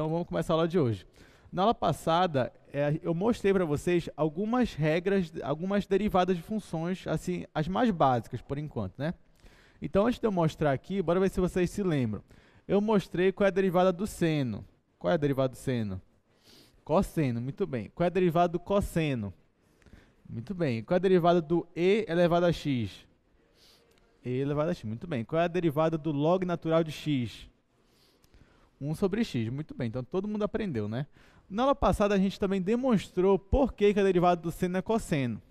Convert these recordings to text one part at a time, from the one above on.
Então vamos começar a aula de hoje. Na aula passada, é, eu mostrei para vocês algumas regras, algumas derivadas de funções, assim, as mais básicas por enquanto, né? Então, antes de eu mostrar aqui, bora ver se vocês se lembram. Eu mostrei qual é a derivada do seno. Qual é a derivada do seno? Cosseno, muito bem. Qual é a derivada do cosseno? Muito bem. Qual é a derivada do e elevado a x? e elevado a x, muito bem. Qual é a derivada do log natural de x? 1 sobre x. Muito bem, então todo mundo aprendeu, né? Na aula passada a gente também demonstrou por que, que a é derivada do seno é cosseno.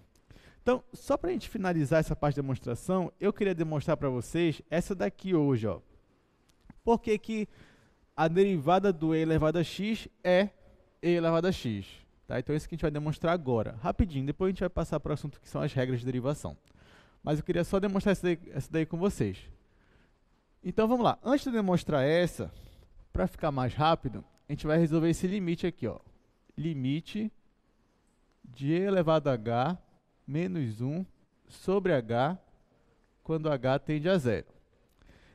Então, só para a gente finalizar essa parte de demonstração, eu queria demonstrar para vocês essa daqui hoje. Ó. Por que, que a derivada do e elevado a x é e elevado a x? Tá? Então, isso que a gente vai demonstrar agora, rapidinho. Depois a gente vai passar para o assunto que são as regras de derivação. Mas eu queria só demonstrar essa daí, essa daí com vocês. Então, vamos lá. Antes de demonstrar essa, para ficar mais rápido, a gente vai resolver esse limite aqui, ó. Limite de e elevado a h menos 1 sobre h quando h tende a zero.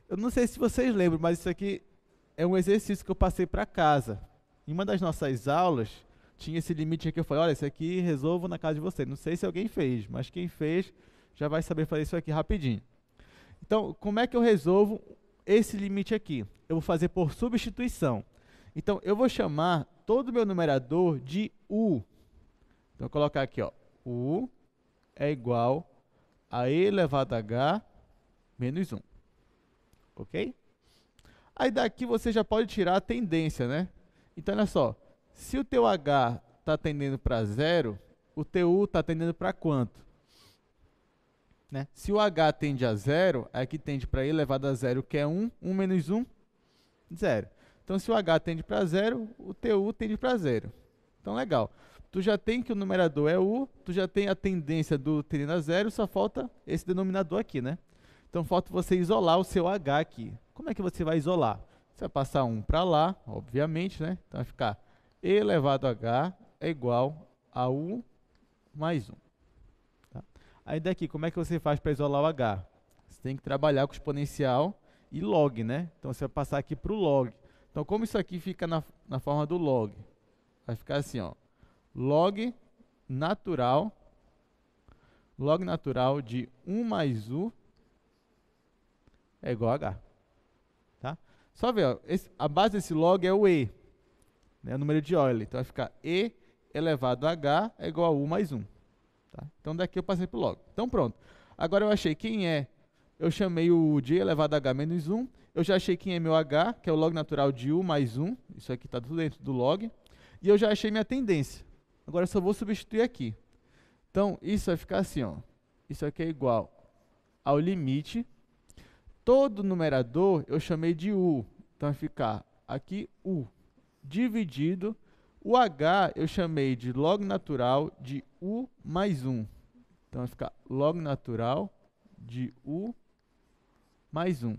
Eu não sei se vocês lembram, mas isso aqui é um exercício que eu passei para casa. Em uma das nossas aulas, tinha esse limite aqui. Eu falei, olha, isso aqui resolvo na casa de vocês. Não sei se alguém fez, mas quem fez já vai saber fazer isso aqui rapidinho. Então, como é que eu resolvo esse limite aqui. Eu vou fazer por substituição. Então, eu vou chamar todo o meu numerador de U. Então, vou colocar aqui, ó, U é igual a e elevado a h menos 1. Ok? Aí daqui você já pode tirar a tendência, né? Então, olha só. Se o teu h está tendendo para zero, o teu u está tendendo para quanto? Né? Se o h tende a zero, é que tende para e elevado a zero, que é 1, 1 menos 1, zero. Então, se o h tende para zero, o tu tende para zero. Então, legal. Tu já tem que o numerador é u, tu já tem a tendência do tendendo a zero, só falta esse denominador aqui, né? Então, falta você isolar o seu h aqui. Como é que você vai isolar? Você vai passar 1 para lá, obviamente, né? Então, vai ficar e elevado a h é igual a u mais 1. Aí daqui, como é que você faz para isolar o H? Você tem que trabalhar com exponencial e log, né? Então você vai passar aqui para o log. Então como isso aqui fica na, na forma do log? Vai ficar assim, ó. Log natural, log natural de 1 mais u é igual a h. Tá? Só ver, ó, esse, a base desse log é o e, né, o número de Euler. Então vai ficar e elevado a h é igual a u mais 1. Tá? Então daqui eu passei pro log. Então pronto. Agora eu achei quem é. Eu chamei o j elevado a h menos 1. Eu já achei quem é meu h, que é o log natural de u mais 1. Isso aqui está tudo dentro do log. E eu já achei minha tendência. Agora eu só vou substituir aqui. Então isso vai ficar assim. Ó. Isso aqui é igual ao limite. Todo numerador eu chamei de u. Então vai ficar aqui u dividido o H eu chamei de log natural de U mais 1. Então vai ficar log natural de U mais 1.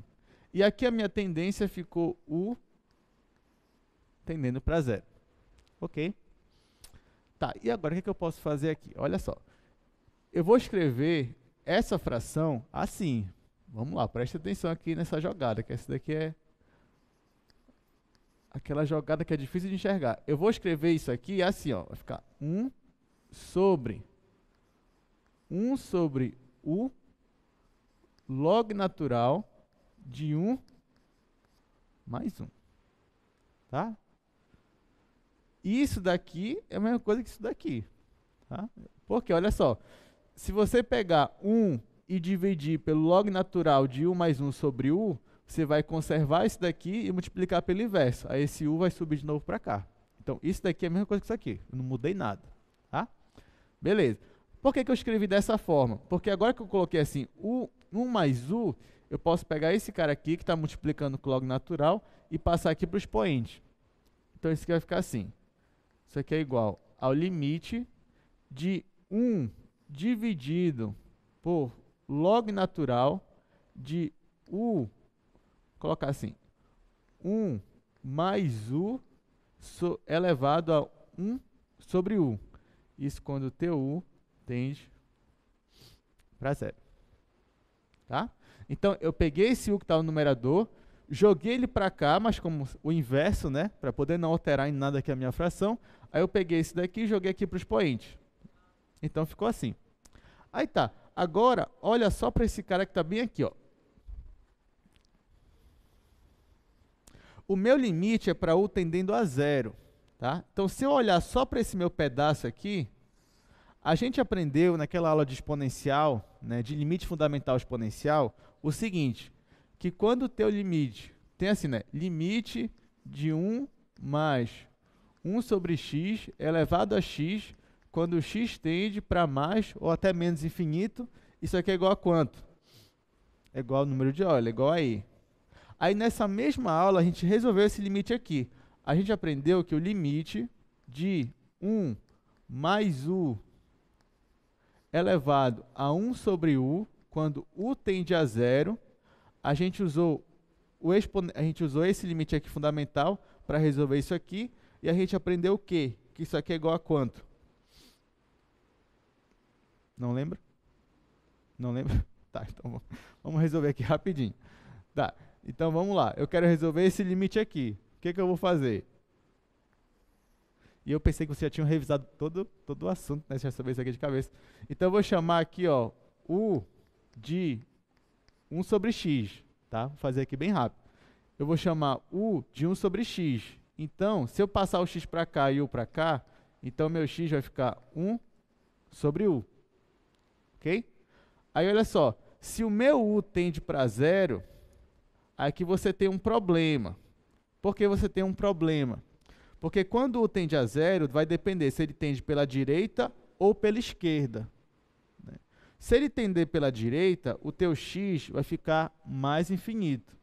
E aqui a minha tendência ficou U tendendo para zero. Ok? Tá, e agora o que, é que eu posso fazer aqui? Olha só. Eu vou escrever essa fração assim. Vamos lá, preste atenção aqui nessa jogada, que essa daqui é aquela jogada que é difícil de enxergar. Eu vou escrever isso aqui é assim, ó, vai ficar 1 sobre 1 sobre u log natural de 1 mais 1. Tá? Isso daqui é a mesma coisa que isso daqui. Tá? Porque, olha só, se você pegar 1 e dividir pelo log natural de 1 mais 1 sobre u, você vai conservar isso daqui e multiplicar pelo inverso. Aí esse U vai subir de novo para cá. Então, isso daqui é a mesma coisa que isso aqui. Eu não mudei nada. Tá? Beleza. Por que, que eu escrevi dessa forma? Porque agora que eu coloquei assim, U, 1 mais U, eu posso pegar esse cara aqui, que está multiplicando com log natural, e passar aqui para o expoente. Então, isso aqui vai ficar assim. Isso aqui é igual ao limite de 1 dividido por log natural de U colocar assim, 1 mais u so elevado a 1 sobre u. Isso quando tu tende para zero. Tá? Então, eu peguei esse u que está no numerador, joguei ele para cá, mas como o inverso, né? Para poder não alterar em nada aqui a minha fração. Aí eu peguei esse daqui e joguei aqui para os expoente. Então, ficou assim. Aí tá. Agora, olha só para esse cara que está bem aqui, ó. O meu limite é para u tendendo a zero. Tá? Então, se eu olhar só para esse meu pedaço aqui, a gente aprendeu naquela aula de exponencial, né, de limite fundamental exponencial, o seguinte, que quando o teu limite, tem assim, né, limite de 1 mais 1 sobre x elevado a x, quando x tende para mais ou até menos infinito, isso aqui é igual a quanto? É igual ao número de Euler, é igual a i. Aí nessa mesma aula a gente resolveu esse limite aqui. A gente aprendeu que o limite de 1 mais u elevado a 1 sobre u, quando u tende a zero, a gente usou, o a gente usou esse limite aqui fundamental para resolver isso aqui, e a gente aprendeu o quê? Que isso aqui é igual a quanto? Não lembra? Não lembra? Tá, então vamos resolver aqui rapidinho. Tá, então vamos lá, eu quero resolver esse limite aqui. O que, que eu vou fazer? E eu pensei que você já tinha revisado todo, todo o assunto, né? Você já sabia isso aqui de cabeça. Então eu vou chamar aqui, ó, u de 1 sobre x, tá? Vou fazer aqui bem rápido. Eu vou chamar u de 1 sobre x. Então, se eu passar o x para cá e u para cá, então meu x vai ficar 1 sobre u. Ok? Aí olha só, se o meu u tende para zero, Aqui você tem um problema. Por que você tem um problema? Porque quando tende a zero, vai depender se ele tende pela direita ou pela esquerda. Né? Se ele tender pela direita, o teu x vai ficar mais infinito.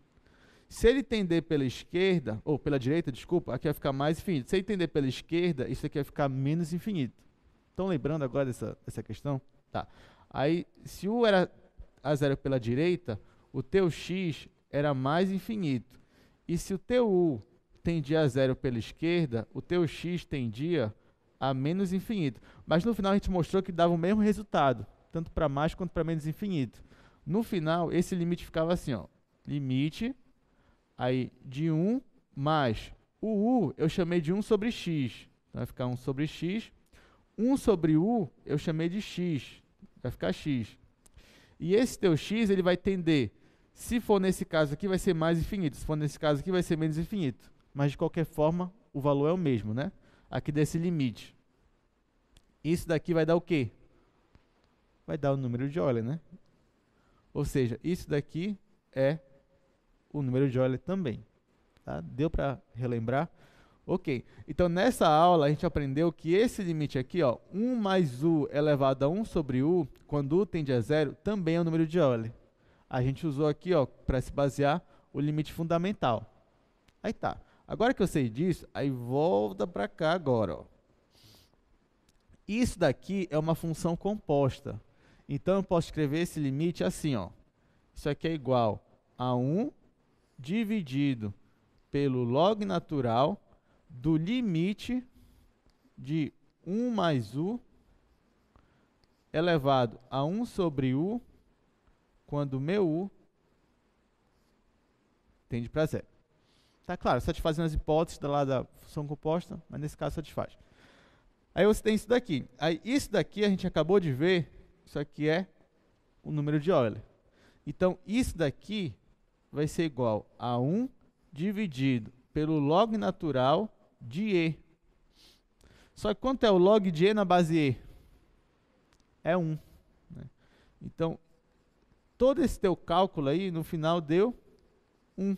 Se ele tender pela esquerda, ou pela direita, desculpa, aqui vai ficar mais infinito. Se ele tender pela esquerda, isso aqui vai ficar menos infinito. Estão lembrando agora dessa, dessa questão? Tá. Aí, se u era a zero pela direita, o teu x era mais infinito. E se o teu u tendia a zero pela esquerda, o teu x tendia a menos infinito. Mas no final a gente mostrou que dava o mesmo resultado, tanto para mais quanto para menos infinito. No final, esse limite ficava assim, ó, limite aí de 1 mais o u eu chamei de 1 sobre x, então vai ficar 1 sobre x. 1 sobre u eu chamei de x, vai ficar x. E esse teu x ele vai tender se for nesse caso aqui, vai ser mais infinito. Se for nesse caso aqui, vai ser menos infinito. Mas, de qualquer forma, o valor é o mesmo, né? Aqui desse limite. Isso daqui vai dar o quê? Vai dar o número de Euler, né? Ou seja, isso daqui é o número de Euler também. Tá? Deu para relembrar? Ok. Então, nessa aula, a gente aprendeu que esse limite aqui, ó, 1 mais u elevado a 1 sobre u, quando u tende a zero, também é o número de Euler a gente usou aqui, ó, para se basear, o limite fundamental. Aí tá. Agora que eu sei disso, aí volta para cá agora, ó. Isso daqui é uma função composta. Então eu posso escrever esse limite assim, ó. Isso aqui é igual a 1 dividido pelo log natural do limite de 1 mais u elevado a 1 sobre u quando meu U tende para zero. Tá claro, satisfazendo as hipóteses da, lá da função composta, mas nesse caso satisfaz. Aí você tem isso daqui. Aí isso daqui a gente acabou de ver, isso aqui é o número de Euler. Então isso daqui vai ser igual a 1 dividido pelo log natural de E. Só que quanto é o log de E na base E? É 1. Né? Então todo esse teu cálculo aí, no final deu 1.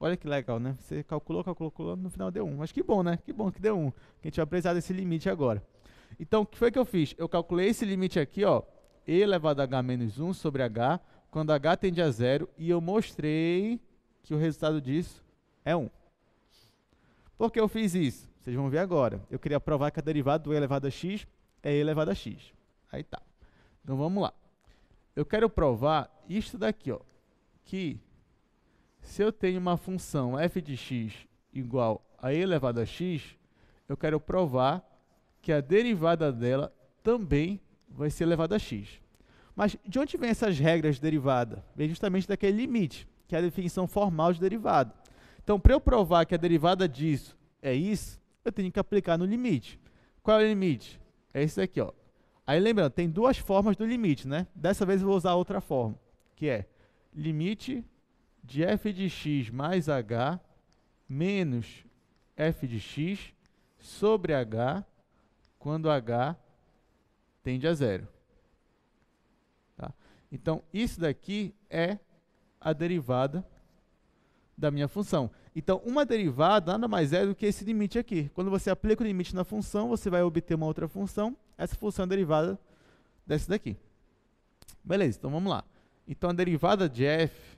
Olha que legal, né? Você calculou, calculou, calculou, no final deu 1. Mas que bom, né? Que bom que deu 1. Que a gente vai precisar desse limite agora. Então, o que foi que eu fiz? Eu calculei esse limite aqui, ó, e elevado a h menos 1 sobre h, quando h tende a zero, e eu mostrei que o resultado disso é 1. Por que eu fiz isso? Vocês vão ver agora. Eu queria provar que a derivada do e elevado a x é e elevado a x. Aí tá. Então, vamos lá eu quero provar isto daqui, ó, que se eu tenho uma função f de x igual a e elevado a x, eu quero provar que a derivada dela também vai ser elevada a x. Mas de onde vêm essas regras de derivada? Vem justamente daquele limite, que é a definição formal de derivada. Então, para eu provar que a derivada disso é isso, eu tenho que aplicar no limite. Qual é o limite? É esse aqui, ó, Aí lembrando, tem duas formas do limite, né? Dessa vez eu vou usar outra forma, que é limite de f de x mais h menos f de x sobre h quando h tende a zero. Tá? Então, isso daqui é a derivada da minha função. Então, uma derivada nada mais é do que esse limite aqui. Quando você aplica o limite na função, você vai obter uma outra função essa função é derivada dessa daqui. Beleza, então vamos lá. Então a derivada de f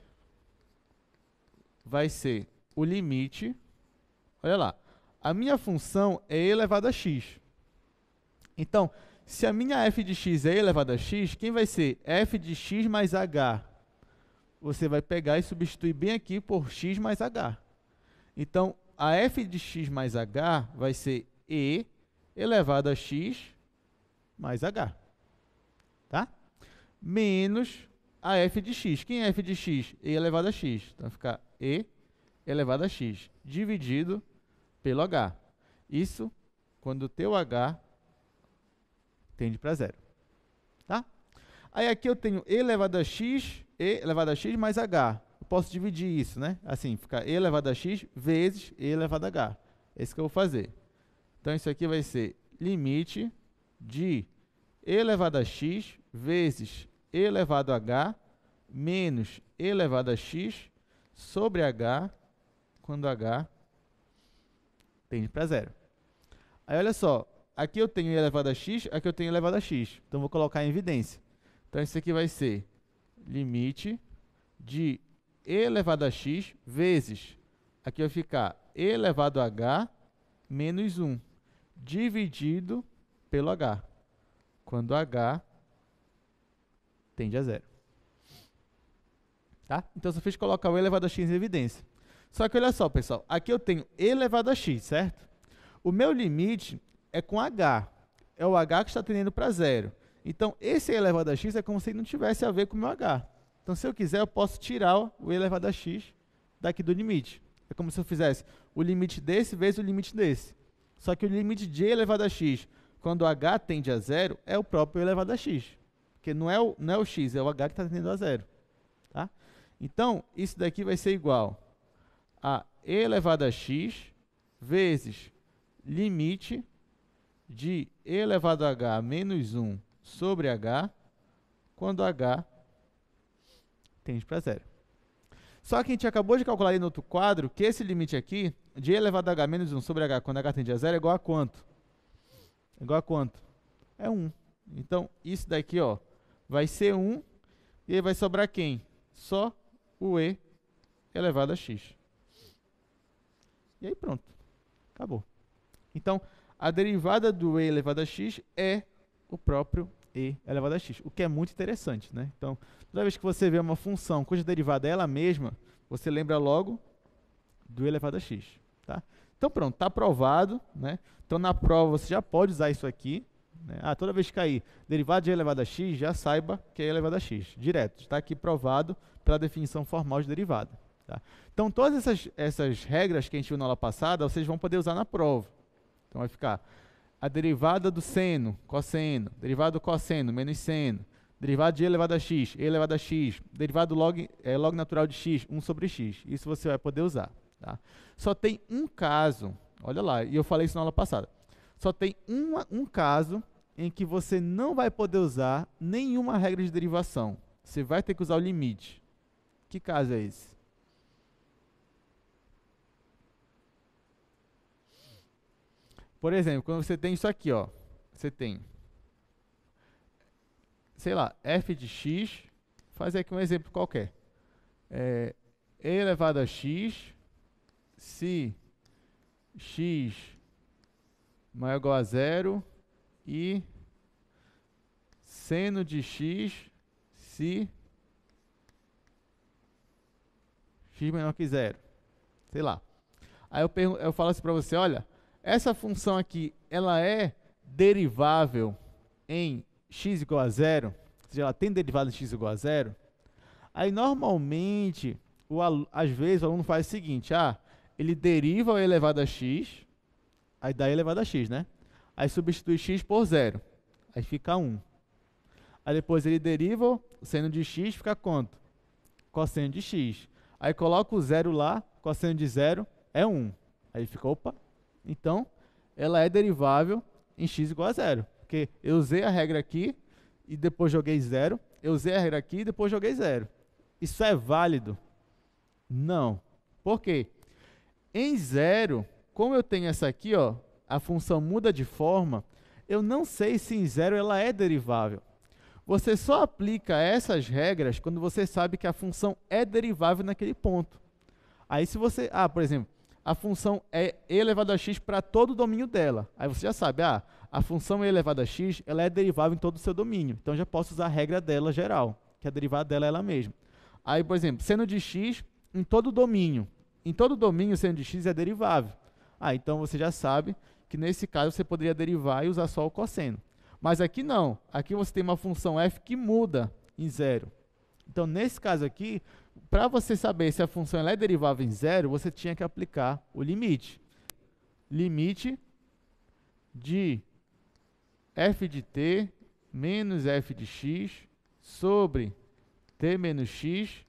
vai ser o limite, olha lá, a minha função é e elevado a x. Então, se a minha f de x é e elevado a x, quem vai ser? f de x mais h. Você vai pegar e substituir bem aqui por x mais h. Então, a f de x mais h vai ser e elevado a x mais H. Tá? Menos a f de x. Quem é f de x? E elevado a x. Então vai ficar E elevado a x dividido pelo H. Isso quando o teu H tende para zero. Tá? Aí aqui eu tenho E elevado a x, E elevado a x mais H. Eu posso dividir isso, né? Assim, fica E elevado a x vezes E elevado a H. É isso que eu vou fazer. Então isso aqui vai ser limite de e elevado a x vezes e elevado a h menos e elevado a x sobre h, quando h tende para zero. Aí olha só, aqui eu tenho e elevado a x, aqui eu tenho e elevado a x. Então vou colocar em evidência. Então isso aqui vai ser limite de e elevado a x vezes, aqui vai ficar e elevado a h menos 1, dividido pelo H, quando H tende a zero. Tá? Então, só fiz colocar o elevado a x em evidência. Só que olha só, pessoal, aqui eu tenho elevado a x, certo? O meu limite é com h, é o h que está tendendo para zero. Então, esse elevado a x é como se não tivesse a ver com o meu h. Então, se eu quiser, eu posso tirar o elevado a x daqui do limite. É como se eu fizesse o limite desse vezes o limite desse. Só que o limite de elevado a x quando h tende a zero, é o próprio elevado a x. Porque não é o, não é o x, é o h que está tendendo a zero. Tá? Então, isso daqui vai ser igual a e elevado a x vezes limite de e elevado a h menos 1 sobre h, quando h tende para zero. Só que a gente acabou de calcular aí no outro quadro que esse limite aqui, de e elevado a h menos 1 sobre h, quando h tende a zero, é igual a quanto? Igual a quanto? É 1. Então, isso daqui ó, vai ser 1. E aí vai sobrar quem? Só o e elevado a x. E aí pronto. Acabou. Então, a derivada do e elevado a x é o próprio e elevado a x, o que é muito interessante. Né? Então, toda vez que você vê uma função cuja derivada é ela mesma, você lembra logo do e elevado a x. Tá? Então pronto, está aprovado. Né? Então na prova você já pode usar isso aqui. Né? Ah, toda vez que cair derivada de e elevado a x, já saiba que é e elevado a x, direto. Está aqui provado pela definição formal de derivada. Tá? Então todas essas, essas regras que a gente viu na aula passada, vocês vão poder usar na prova. Então vai ficar a derivada do seno, cosseno, derivada do cosseno, menos seno, derivada de e elevado a x, e elevado a x, derivada do log, é, log natural de x, 1 sobre x. Isso você vai poder usar. Tá? Só tem um caso, olha lá, e eu falei isso na aula passada. Só tem uma, um caso em que você não vai poder usar nenhuma regra de derivação. Você vai ter que usar o limite. Que caso é esse? Por exemplo, quando você tem isso aqui, ó, você tem, sei lá, f de x, fazer aqui um exemplo qualquer, é, e elevado a x se x maior ou igual a zero e seno de x se x menor que zero. Sei lá. Aí eu, pergunto, eu falo assim para você, olha, essa função aqui, ela é derivável em x igual a zero? Ou seja, ela tem derivado em x igual a zero? Aí, normalmente, o às vezes o aluno faz o seguinte, ah, ele deriva e elevado a x, aí dá elevado a x, né? Aí substitui x por zero, aí fica 1. Aí depois ele deriva, o seno de x fica quanto? Cosseno de x. Aí coloca o zero lá, cosseno de zero é 1. Aí fica, opa, então ela é derivável em x igual a zero. Porque eu usei a regra aqui e depois joguei zero, eu usei a regra aqui e depois joguei zero. Isso é válido? Não. Por quê? Em zero, como eu tenho essa aqui, ó, a função muda de forma, eu não sei se em zero ela é derivável. Você só aplica essas regras quando você sabe que a função é derivável naquele ponto. Aí se você, ah, por exemplo, a função é e elevado a x para todo o domínio dela. Aí você já sabe, ah, a função e elevado a x, ela é derivável em todo o seu domínio. Então já posso usar a regra dela geral, que a derivada dela é ela mesma. Aí, por exemplo, seno de x em todo o domínio, em todo domínio sendo de x é derivável. Ah, então você já sabe que nesse caso você poderia derivar e usar só o cosseno. Mas aqui não. Aqui você tem uma função f que muda em zero. Então, nesse caso aqui, para você saber se a função é derivável em zero, você tinha que aplicar o limite. Limite de f de t menos f de x sobre t menos x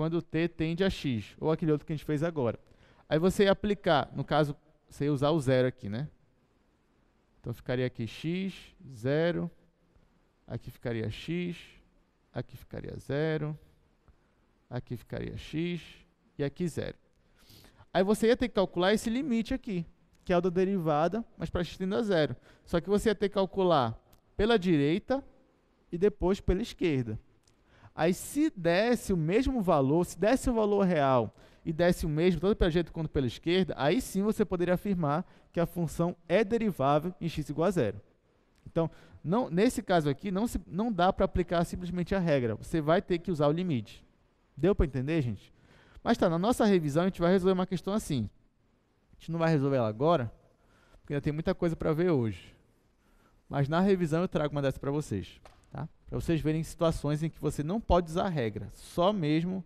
quando t tende a x, ou aquele outro que a gente fez agora. Aí você ia aplicar, no caso, você ia usar o zero aqui, né? Então ficaria aqui x, zero, aqui ficaria x, aqui ficaria zero, aqui ficaria x e aqui zero. Aí você ia ter que calcular esse limite aqui, que é o da derivada, mas para x tendo a zero. Só que você ia ter que calcular pela direita e depois pela esquerda. Aí se desse o mesmo valor, se desse o valor real e desse o mesmo tanto pela direita quanto pela esquerda, aí sim você poderia afirmar que a função é derivável em x igual a zero. Então, não, nesse caso aqui, não, se, não dá para aplicar simplesmente a regra. Você vai ter que usar o limite. Deu para entender, gente? Mas tá, na nossa revisão a gente vai resolver uma questão assim. A gente não vai resolver ela agora, porque ainda tem muita coisa para ver hoje. Mas na revisão eu trago uma dessa para vocês. Para vocês verem situações em que você não pode usar regra, só mesmo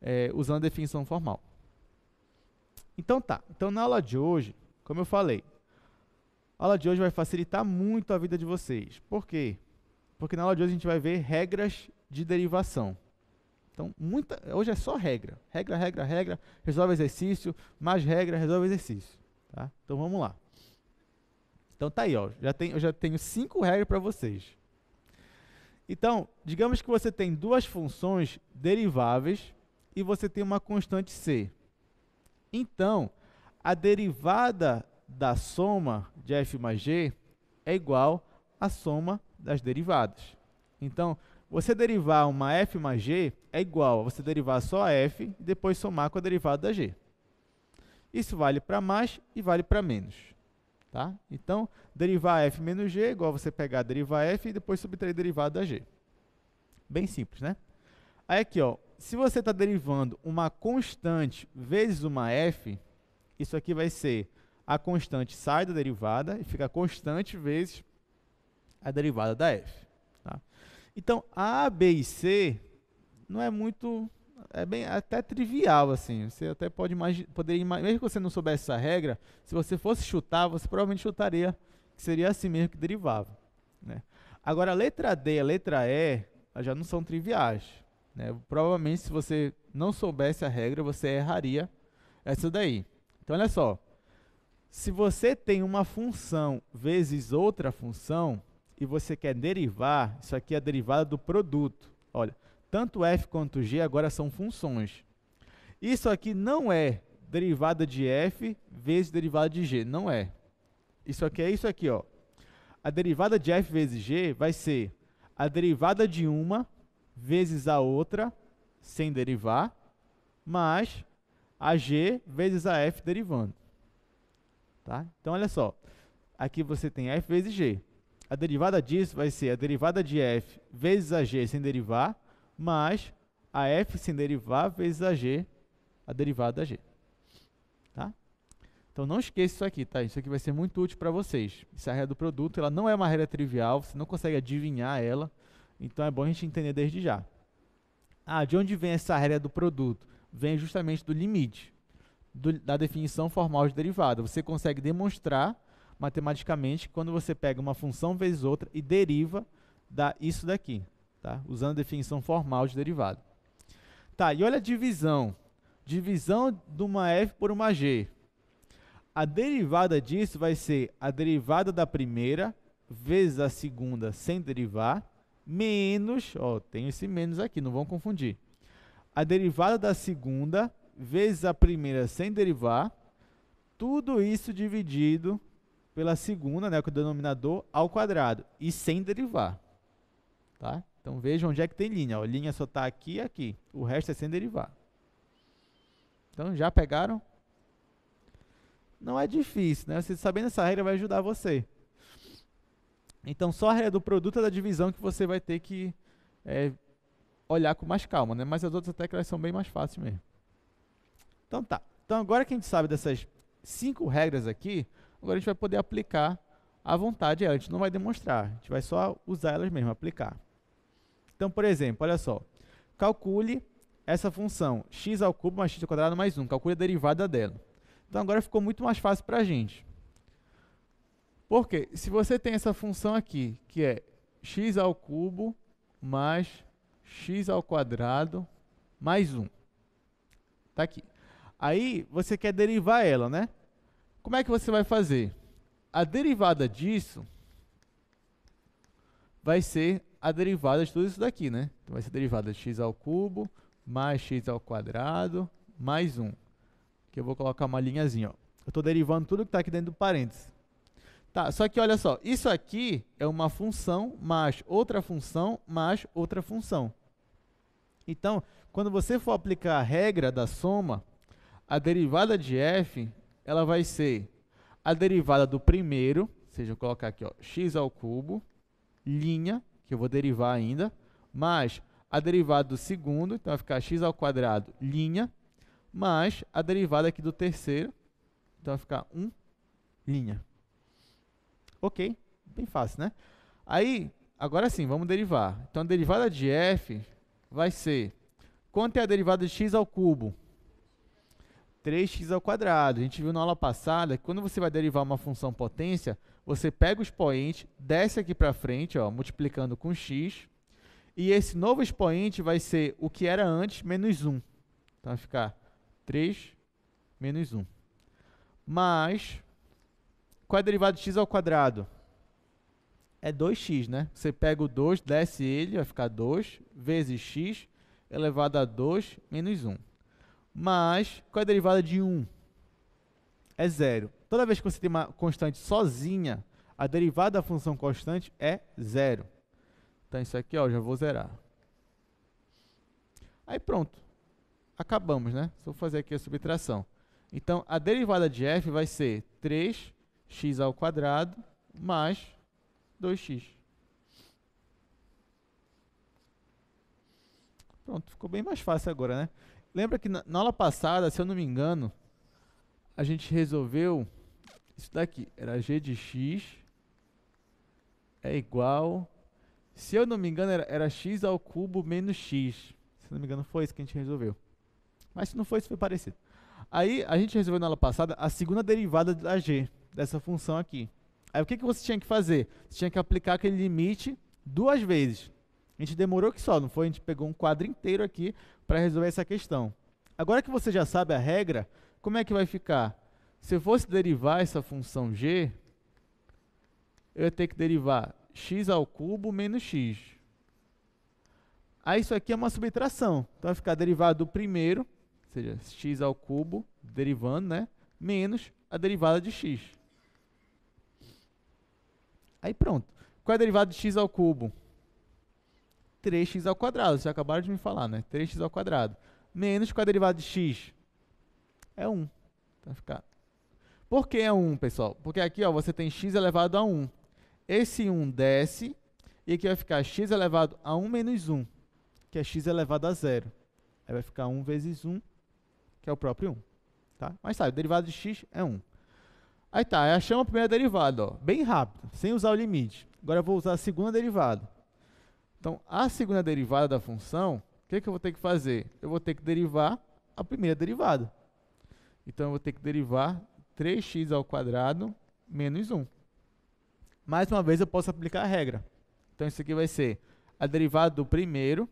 é, usando definição formal. Então tá, então na aula de hoje, como eu falei, a aula de hoje vai facilitar muito a vida de vocês. Por quê? Porque na aula de hoje a gente vai ver regras de derivação. Então, muita, hoje é só regra. Regra, regra, regra, resolve exercício, mais regra, resolve exercício. Tá? Então vamos lá. Então tá aí, ó. Já tem, eu já tenho cinco regras para vocês. Então, digamos que você tem duas funções deriváveis e você tem uma constante c. Então, a derivada da soma de f mais g é igual à soma das derivadas. Então, você derivar uma f mais g é igual a você derivar só a f e depois somar com a derivada da g. Isso vale para mais e vale para menos. Tá? Então, derivar f menos g é igual você pegar a derivada f e depois subtrair a derivada da g. Bem simples, né? Aí aqui, ó, se você está derivando uma constante vezes uma f, isso aqui vai ser a constante sai da derivada e fica constante vezes a derivada da f. Tá? Então, a, b e c não é muito é bem até trivial assim. Você até pode imaginar, poderia imaginar, mesmo que você não soubesse essa regra, se você fosse chutar, você provavelmente chutaria que seria assim mesmo que derivava, né? Agora a letra D e a letra E já não são triviais, né? Provavelmente se você não soubesse a regra, você erraria essa daí. Então olha só, se você tem uma função vezes outra função e você quer derivar, isso aqui é a derivada do produto. Olha, tanto f quanto g agora são funções. Isso aqui não é derivada de f vezes derivada de g, não é. Isso aqui é isso aqui, ó. A derivada de f vezes g vai ser a derivada de uma vezes a outra sem derivar, mais a g vezes a f derivando. Tá? Então, olha só. Aqui você tem f vezes g. A derivada disso vai ser a derivada de f vezes a g sem derivar, mais a f sem derivar vezes a g, a derivada da g. Tá? Então não esqueça isso aqui, tá? Isso aqui vai ser muito útil para vocês. Isso é a regra do produto, ela não é uma regra trivial, você não consegue adivinhar ela, então é bom a gente entender desde já. Ah, de onde vem essa regra do produto? Vem justamente do limite, do, da definição formal de derivada. Você consegue demonstrar matematicamente quando você pega uma função vezes outra e deriva, da isso daqui tá? usando a definição formal de derivado. Tá, e olha a divisão. Divisão de uma f por uma g. A derivada disso vai ser a derivada da primeira vezes a segunda sem derivar, menos, ó, tem esse menos aqui, não vão confundir. A derivada da segunda vezes a primeira sem derivar, tudo isso dividido pela segunda, né, com o denominador, ao quadrado, e sem derivar. Tá? Então veja onde é que tem linha. Ó. Linha só está aqui e aqui. O resto é sem derivar. Então já pegaram? Não é difícil, né? Você sabendo essa regra vai ajudar você. Então só a regra do produto é da divisão que você vai ter que é, olhar com mais calma, né? Mas as outras até que elas são bem mais fáceis mesmo. Então tá. Então agora que a gente sabe dessas cinco regras aqui, agora a gente vai poder aplicar à vontade. A gente não vai demonstrar, a gente vai só usar elas mesmo, aplicar. Então, por exemplo, olha só. Calcule essa função x ao cubo mais x ao quadrado mais 1. Calcule a derivada dela. Então agora ficou muito mais fácil para a gente. Porque se você tem essa função aqui, que é x ao cubo mais x ao quadrado mais 1. Está aqui. Aí você quer derivar ela, né? Como é que você vai fazer? A derivada disso vai ser a derivada de tudo isso daqui, né? Então vai ser derivada de x ao cubo, mais x ao quadrado, mais 1. Que eu vou colocar uma linhazinha, ó. Eu estou derivando tudo que está aqui dentro do parênteses. Tá, só que olha só, isso aqui é uma função mais outra função mais outra função. Então, quando você for aplicar a regra da soma, a derivada de f ela vai ser a derivada do primeiro, ou seja, eu colocar aqui ó, x ao cubo, linha, que eu vou derivar ainda, mais a derivada do segundo, então vai ficar x ao quadrado linha, mais a derivada aqui do terceiro, então vai ficar 1 linha. Ok, bem fácil, né? Aí, agora sim, vamos derivar. Então a derivada de f vai ser, quanto é a derivada de x ao cubo? 3x ao quadrado. A gente viu na aula passada que quando você vai derivar uma função potência, você pega o expoente, desce aqui para frente, ó, multiplicando com x, e esse novo expoente vai ser o que era antes menos 1. Então vai ficar 3 menos 1. Mais, qual é a derivada de x ao quadrado? É 2x, né? Você pega o 2, desce ele, vai ficar 2, vezes x elevado a 2 menos 1. Mais, qual é a derivada de 1? É zero. Toda vez que você tem uma constante sozinha, a derivada da função constante é zero. Então isso aqui, ó, já vou zerar. Aí pronto. Acabamos, né? Só vou fazer aqui a subtração. Então a derivada de f vai ser 3x ao quadrado mais 2x. Pronto, ficou bem mais fácil agora, né? Lembra que na aula passada, se eu não me engano, a gente resolveu isso daqui era g de x é igual. Se eu não me engano, era, era x ao cubo menos x. Se não me engano, foi isso que a gente resolveu. Mas se não foi, isso foi parecido. Aí a gente resolveu na aula passada a segunda derivada da g, dessa função aqui. Aí o que, que você tinha que fazer? Você tinha que aplicar aquele limite duas vezes. A gente demorou que só, não foi? A gente pegou um quadro inteiro aqui para resolver essa questão. Agora que você já sabe a regra, como é que vai ficar? Se eu fosse derivar essa função g, eu ia ter que derivar x ao cubo menos x. Aí isso aqui é uma subtração. Então vai ficar derivado do primeiro, ou seja, x ao cubo, derivando, né? Menos a derivada de x. Aí pronto. Qual é a derivada de x ao cubo? 3x ao quadrado, vocês acabaram de me falar, né? 3x ao quadrado. Menos qual é a derivada de x? É 1. Então vai ficar por que é 1, pessoal? Porque aqui ó, você tem x elevado a 1. Esse 1 desce e aqui vai ficar x elevado a 1 menos 1, que é x elevado a 0. Aí vai ficar 1 vezes 1, que é o próprio 1. Tá? Mas sabe, derivado de x é 1. Aí tá, achamos a primeira derivada, ó, bem rápido, sem usar o limite. Agora eu vou usar a segunda derivada. Então, a segunda derivada da função, o que, que eu vou ter que fazer? Eu vou ter que derivar a primeira derivada. Então, eu vou ter que derivar 3x ao quadrado menos 1. Mais uma vez, eu posso aplicar a regra. Então, isso aqui vai ser a derivada do primeiro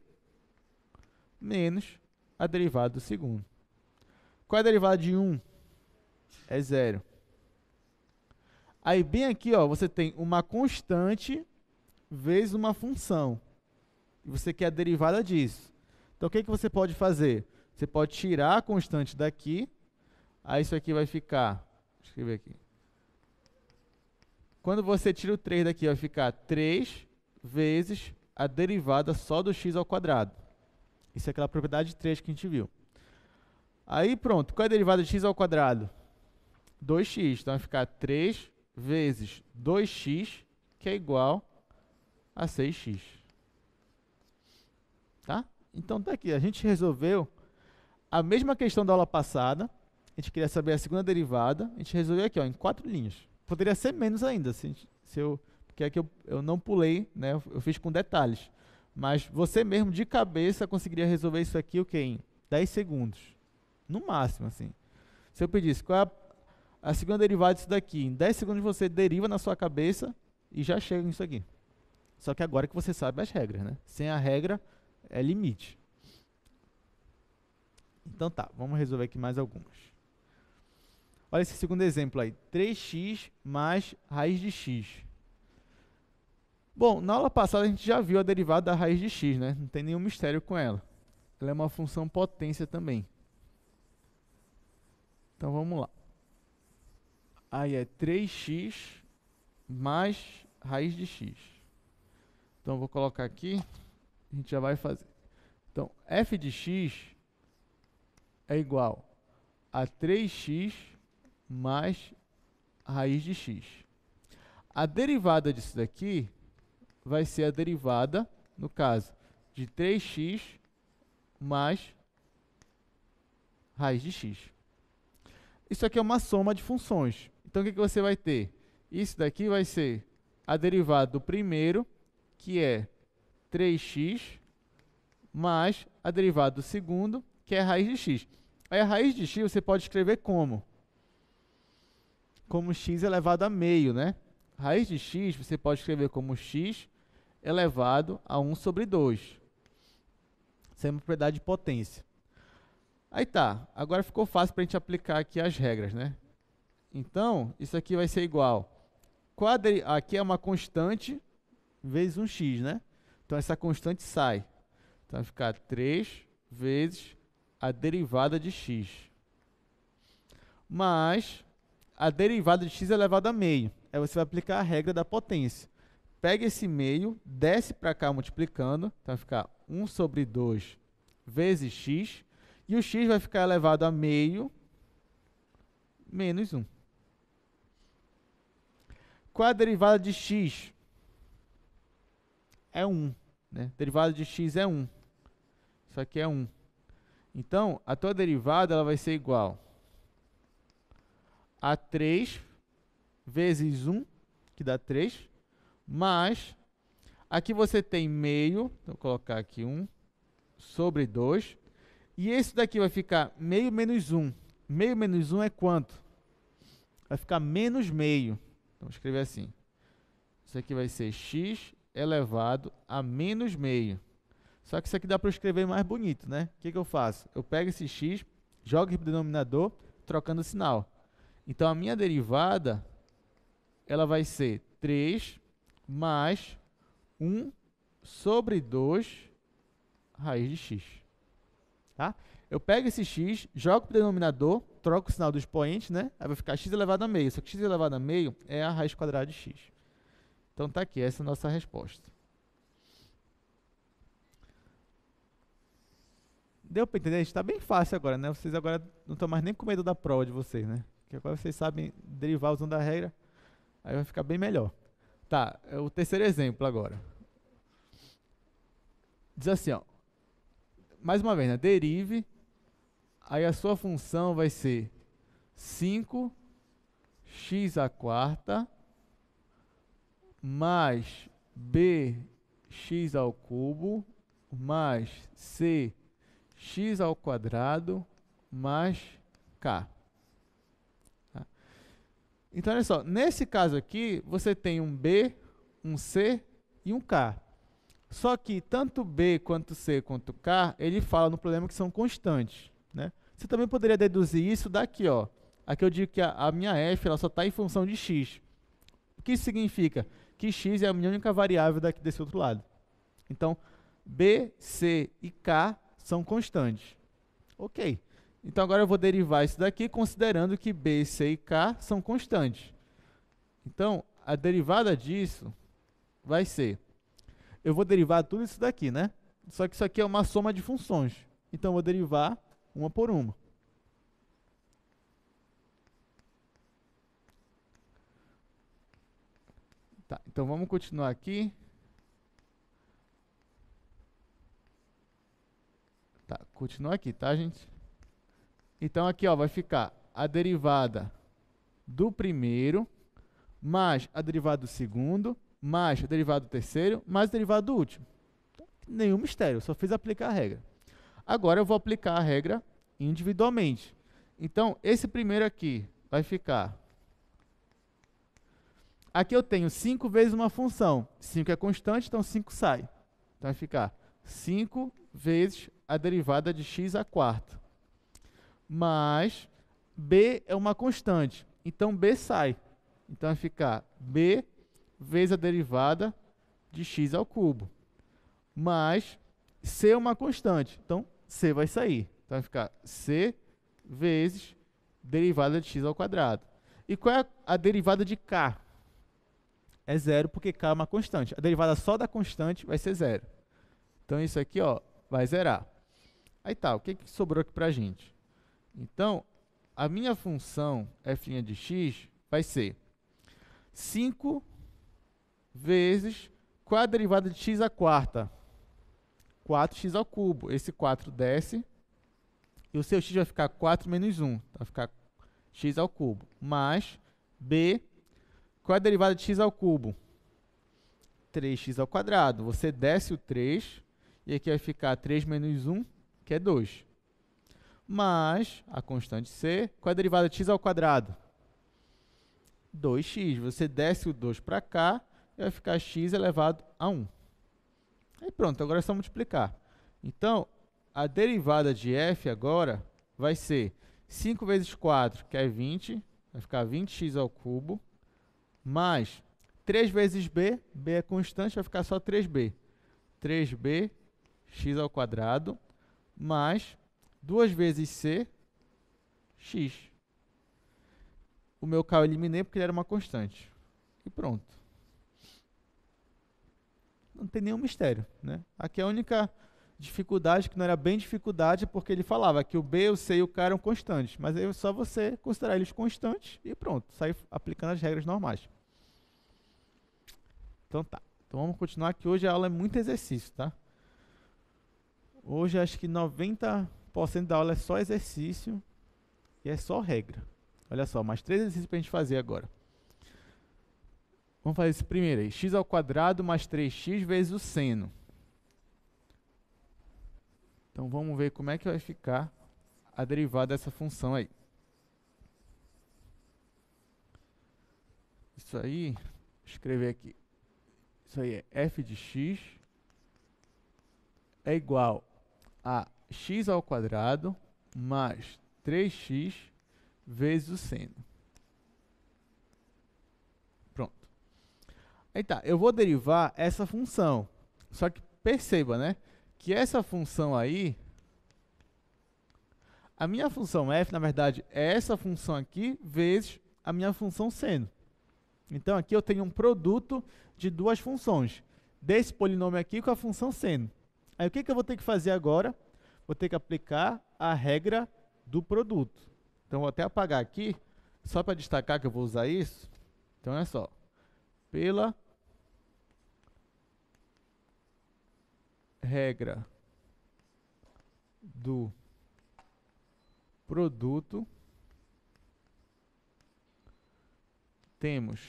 menos a derivada do segundo. Qual é a derivada de 1? É zero. Aí, bem aqui, ó, você tem uma constante vezes uma função. E você quer a derivada disso. Então, o que, que você pode fazer? Você pode tirar a constante daqui. Aí, isso aqui vai ficar escrever aqui. Quando você tira o 3 daqui, vai ficar 3 vezes a derivada só do x ao quadrado. Isso é aquela propriedade 3 que a gente viu. Aí pronto, qual é a derivada de x ao quadrado? 2x, então vai ficar 3 vezes 2x, que é igual a 6x. Tá? Então tá aqui, a gente resolveu a mesma questão da aula passada, a gente queria saber a segunda derivada, a gente resolveu aqui, ó, em quatro linhas. Poderia ser menos ainda, se, se eu, porque aqui eu, eu não pulei, né, eu fiz com detalhes. Mas você mesmo, de cabeça, conseguiria resolver isso aqui o okay, quê? em 10 segundos, no máximo, assim. Se eu pedisse qual é a, a segunda derivada disso daqui, em 10 segundos você deriva na sua cabeça e já chega nisso aqui. Só que agora que você sabe as regras, né? Sem a regra, é limite. Então tá, vamos resolver aqui mais algumas. Olha esse segundo exemplo aí. 3x mais raiz de x. Bom, na aula passada a gente já viu a derivada da raiz de x, né? Não tem nenhum mistério com ela. Ela é uma função potência também. Então vamos lá. Aí é 3x mais raiz de x. Então vou colocar aqui, a gente já vai fazer. Então f de x é igual a 3x mais raiz de x. A derivada disso daqui vai ser a derivada, no caso, de 3x mais raiz de x. Isso aqui é uma soma de funções. Então, o que, que você vai ter? Isso daqui vai ser a derivada do primeiro, que é 3x, mais a derivada do segundo, que é a raiz de x. Aí, a raiz de x você pode escrever como? como x elevado a meio, né? Raiz de x você pode escrever como x elevado a 1 sobre 2. Isso é uma propriedade de potência. Aí tá, agora ficou fácil para a gente aplicar aqui as regras, né? Então, isso aqui vai ser igual. Quadri... Aqui é uma constante vezes um x, né? Então, essa constante sai. Então, vai ficar 3 vezes a derivada de x. Mas, a derivada de x elevado a meio. Aí você vai aplicar a regra da potência. Pega esse meio, desce para cá multiplicando, então vai ficar 1 sobre 2 vezes x, e o x vai ficar elevado a meio menos 1. Qual é a derivada de x? É 1. Né? Derivada de x é 1. Isso aqui é 1. Então, a tua derivada ela vai ser igual a 3 vezes 1, que dá 3, mais aqui você tem meio, vou colocar aqui 1 sobre 2, e esse daqui vai ficar meio menos 1. Meio menos 1 é quanto? Vai ficar menos meio. Então, vou escrever assim. Isso aqui vai ser x elevado a menos meio. Só que isso aqui dá para escrever mais bonito, né? O que, que eu faço? Eu pego esse x, jogo para o denominador, trocando o sinal. Então a minha derivada ela vai ser 3 mais 1 sobre 2 raiz de x. Tá? Eu pego esse x, jogo para o denominador, troco o sinal do expoente, né? Aí vai ficar x elevado a meio. Só que x elevado a meio é a raiz quadrada de x. Então tá aqui, essa é a nossa resposta. Deu para entender? Está bem fácil agora, né? Vocês agora não estão mais nem com medo da prova de vocês, né? que agora vocês sabem derivar usando a regra, aí vai ficar bem melhor. Tá, é o terceiro exemplo agora. Diz assim, ó, mais uma vez, né, derive, aí a sua função vai ser 5x a quarta mais bx ao cubo mais cx ao quadrado mais k. Então, olha só, nesse caso aqui, você tem um B, um C e um K. Só que tanto B quanto C quanto K, ele fala no problema que são constantes. Né? Você também poderia deduzir isso daqui. Ó. Aqui eu digo que a, a minha f ela só está em função de x. O que isso significa? Que x é a minha única variável daqui desse outro lado. Então, B, C e K são constantes. Ok. Então agora eu vou derivar isso daqui considerando que B, C e K são constantes. Então, a derivada disso vai ser... Eu vou derivar tudo isso daqui, né? Só que isso aqui é uma soma de funções. Então, eu vou derivar uma por uma. Tá, então vamos continuar aqui. Tá, continua aqui, tá, gente? Então aqui ó, vai ficar a derivada do primeiro mais a derivada do segundo mais a derivada do terceiro mais a derivada do último. Então, nenhum mistério, só fiz aplicar a regra. Agora eu vou aplicar a regra individualmente. Então esse primeiro aqui vai ficar Aqui eu tenho 5 vezes uma função. 5 é constante, então 5 sai. Então vai ficar 5 vezes a derivada de x a quarta mas B é uma constante. Então B sai. Então vai ficar B vezes a derivada de x ao cubo. Mais C é uma constante. Então C vai sair. Então vai ficar C vezes derivada de x ao quadrado. E qual é a derivada de k? É zero porque k é uma constante. A derivada só da constante vai ser zero. Então isso aqui ó, vai zerar. Aí tá, o que, que sobrou aqui a gente? Então, a minha função f' de x vai ser 5 vezes qual é a derivada de x à quarta? 4x ao cubo. Esse 4 desce e o seu x vai ficar 4 menos 1. Tá? Vai ficar x ao cubo. Mais b, qual é a derivada de x ao cubo? 3x ao quadrado. Você desce o 3 e aqui vai ficar 3 menos 1, que é 2 mais a constante c qual é a derivada de x ao quadrado. 2x. Você desce o 2 para cá e vai ficar x elevado a 1. Aí pronto, agora é só multiplicar. Então, a derivada de f agora vai ser 5 vezes 4, que é 20, vai ficar 20x ao cubo, mais 3 vezes b, b é constante, vai ficar só 3b. 3b, x ao quadrado, mais 2 vezes C, X. O meu K eu eliminei porque ele era uma constante. E pronto. Não tem nenhum mistério. Né? Aqui a única dificuldade, que não era bem dificuldade, porque ele falava que o B, o C e o K eram constantes. Mas aí é só você considerar eles constantes e pronto. Sai aplicando as regras normais. Então tá. Então vamos continuar que hoje a aula é muito exercício, tá? Hoje acho que 90 Pô, da aula é só exercício e é só regra. Olha só, mais três exercícios para a gente fazer agora. Vamos fazer esse primeiro aí. x ao quadrado mais 3x vezes o seno. Então vamos ver como é que vai ficar a derivada dessa função aí. Isso aí, escrever aqui. Isso aí é f de x é igual a x ao quadrado mais 3x vezes o seno. Pronto. Aí tá, eu vou derivar essa função. Só que perceba, né? Que essa função aí... A minha função f, na verdade, é essa função aqui vezes a minha função seno. Então, aqui eu tenho um produto de duas funções. Desse polinômio aqui com a função seno. Aí, o que, que eu vou ter que fazer agora? vou ter que aplicar a regra do produto. Então, vou até apagar aqui, só para destacar que eu vou usar isso. Então, é só. Pela regra do produto, temos...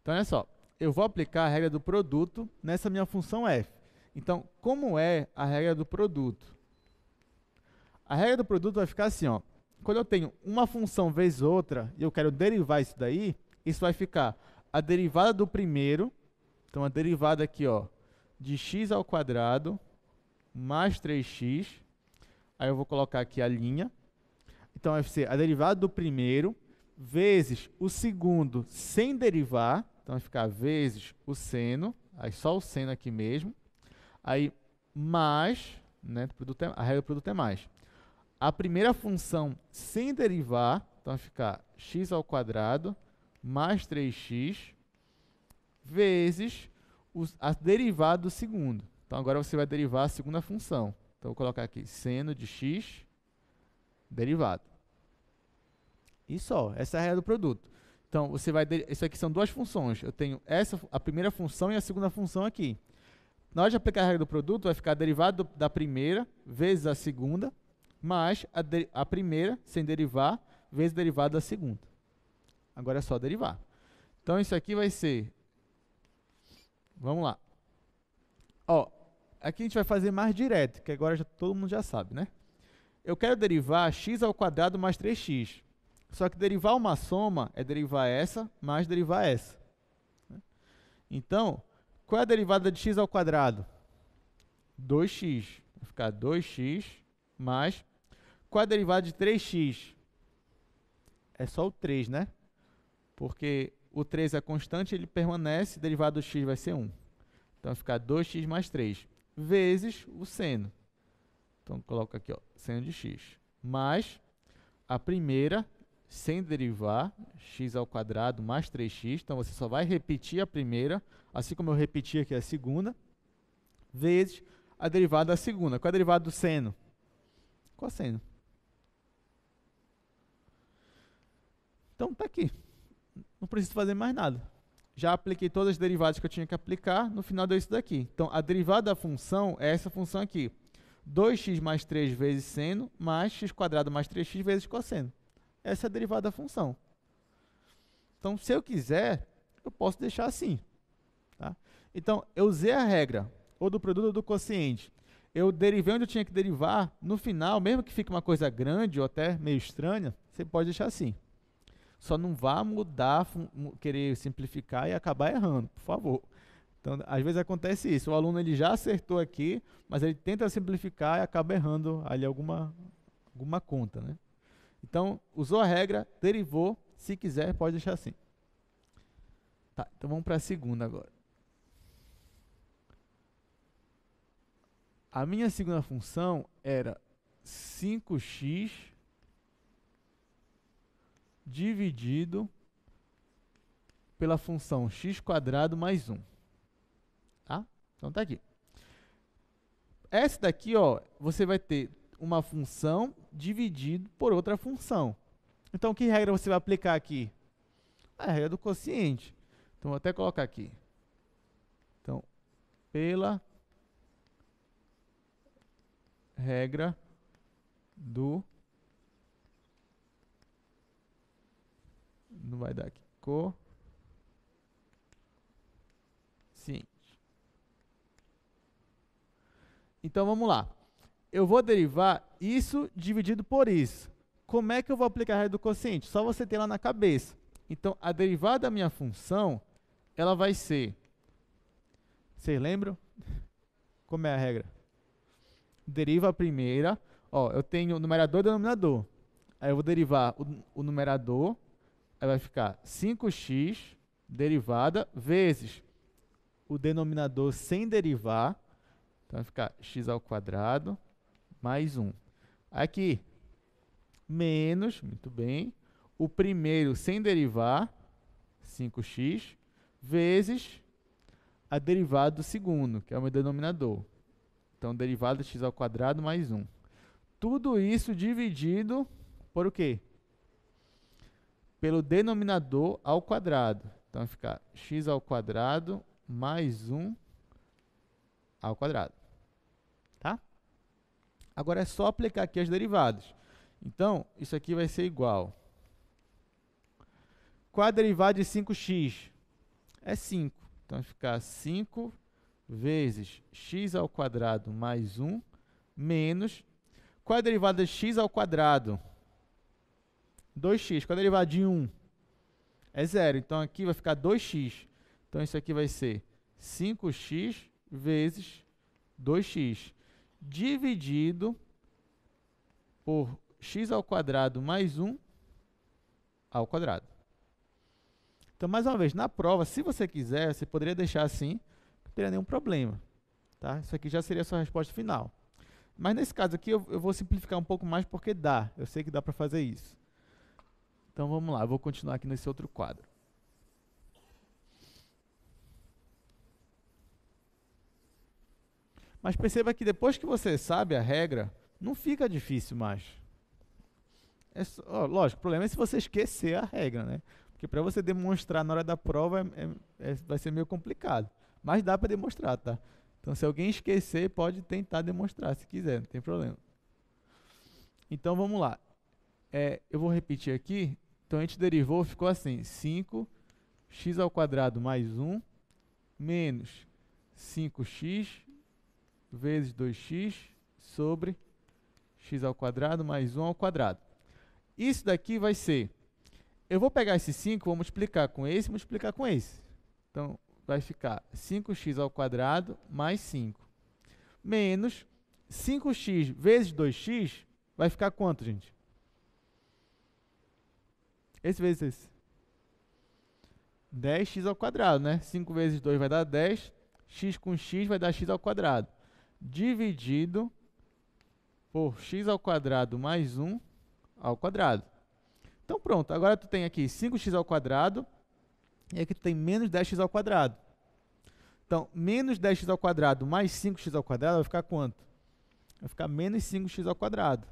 Então, olha só. Eu vou aplicar a regra do produto nessa minha função f. Então, como é a regra do produto? A regra do produto vai ficar assim, ó. Quando eu tenho uma função vezes outra e eu quero derivar isso daí, isso vai ficar a derivada do primeiro, então a derivada aqui, ó, de x ao quadrado mais 3x, aí eu vou colocar aqui a linha. Então vai ser a derivada do primeiro vezes o segundo sem derivar, então vai ficar vezes o seno, aí só o seno aqui mesmo, Aí, mais, né, produto é, a regra do produto é mais. A primeira função sem derivar, então vai ficar x ao quadrado mais 3x vezes os, a derivada do segundo. Então agora você vai derivar a segunda função. Então vou colocar aqui seno de x derivado. E só, essa é a regra do produto. Então você vai isso aqui são duas funções. Eu tenho essa a primeira função e a segunda função aqui. Na hora de aplicar a regra do produto, vai ficar derivado da primeira vezes a segunda, mais a, de, a primeira sem derivar vezes derivada da segunda. Agora é só derivar. Então isso aqui vai ser... Vamos lá. Ó, aqui a gente vai fazer mais direto, que agora já, todo mundo já sabe, né? Eu quero derivar x ao quadrado mais 3x. Só que derivar uma soma é derivar essa mais derivar essa. Né? Então, qual é a derivada de x ao quadrado? 2x. Vai ficar 2x mais. Qual é a derivada de 3x? É só o 3, né? Porque o 3 é constante, ele permanece, a derivada do x vai ser 1. Então vai ficar 2x mais 3 vezes o seno. Então coloca aqui, ó, seno de x mais a primeira sem derivar x ao quadrado mais 3x, então você só vai repetir a primeira, assim como eu repeti aqui a segunda, vezes a derivada da segunda. Qual é a derivada do seno? Cosseno. É então tá aqui. Não preciso fazer mais nada. Já apliquei todas as derivadas que eu tinha que aplicar, no final deu isso daqui. Então a derivada da função é essa função aqui. 2x mais 3 vezes seno, mais x quadrado mais 3x vezes cosseno essa é derivada da função. Então, se eu quiser, eu posso deixar assim. Tá? Então, eu usei a regra, ou do produto ou do quociente. Eu derivei onde eu tinha que derivar. No final, mesmo que fique uma coisa grande ou até meio estranha, você pode deixar assim. Só não vá mudar, querer simplificar e acabar errando, por favor. Então, às vezes acontece isso. O aluno ele já acertou aqui, mas ele tenta simplificar e acaba errando ali alguma, alguma conta, né? Então, usou a regra, derivou, se quiser, pode deixar assim. Tá, então vamos para a segunda agora. A minha segunda função era 5x dividido pela função x quadrado mais 1. Tá? Então tá aqui. Essa daqui, ó, você vai ter uma função dividido por outra função. Então, que regra você vai aplicar aqui? A regra do quociente. Então, vou até colocar aqui. Então, pela regra do não vai dar aqui co sim então vamos lá eu vou derivar isso dividido por isso. Como é que eu vou aplicar a regra do quociente? Só você ter lá na cabeça. Então, a derivada da minha função, ela vai ser... Vocês lembram? Como é a regra? Deriva a primeira. Ó, eu tenho o numerador e denominador. Aí eu vou derivar o, o numerador. Aí vai ficar 5x derivada vezes o denominador sem derivar. Então vai ficar x ao quadrado mais um. Aqui, menos, muito bem, o primeiro sem derivar, 5x, vezes a derivada do segundo, que é o meu denominador. Então, derivada de x ao quadrado mais 1. Tudo isso dividido por o quê? Pelo denominador ao quadrado. Então, vai ficar x ao quadrado mais 1 ao quadrado. Agora é só aplicar aqui as derivadas. Então, isso aqui vai ser igual. Qual a derivada de 5x? É 5. Então, vai ficar 5 vezes x ao quadrado mais 1 menos... Qual a derivada de x ao quadrado? 2x. Qual a derivada de 1? É zero. Então, aqui vai ficar 2x. Então, isso aqui vai ser 5x vezes 2x dividido por x ao quadrado mais 1 ao quadrado. Então, mais uma vez, na prova, se você quiser, você poderia deixar assim, não teria nenhum problema. Tá? Isso aqui já seria a sua resposta final. Mas nesse caso aqui, eu, eu vou simplificar um pouco mais porque dá. Eu sei que dá para fazer isso. Então, vamos lá, eu vou continuar aqui nesse outro quadro. Mas perceba que depois que você sabe a regra, não fica difícil mais. É só, ó, lógico, o problema é se você esquecer a regra, né? Porque para você demonstrar na hora da prova é, é, é vai ser meio complicado. Mas dá para demonstrar, tá? Então, se alguém esquecer, pode tentar demonstrar se quiser, não tem problema. Então, vamos lá. É, eu vou repetir aqui. Então, a gente derivou, ficou assim: 5 x ao quadrado mais 1 menos 5x vezes 2x sobre x ao quadrado mais 1 ao quadrado. Isso daqui vai ser... Eu vou pegar esse 5, vou multiplicar com esse e multiplicar com esse. Então, vai ficar 5x ao quadrado mais 5. Menos 5x vezes 2x vai ficar quanto, gente? Esse vezes esse. 10x ao quadrado, né? 5 vezes 2 vai dar 10. x com x vai dar x ao quadrado dividido por x ao quadrado mais 1 ao quadrado. Então pronto, agora tu tem aqui 5x ao quadrado e aqui tu tem menos 10x ao quadrado. Então, menos 10x ao quadrado mais 5x ao quadrado vai ficar quanto? Vai ficar menos 5x ao quadrado.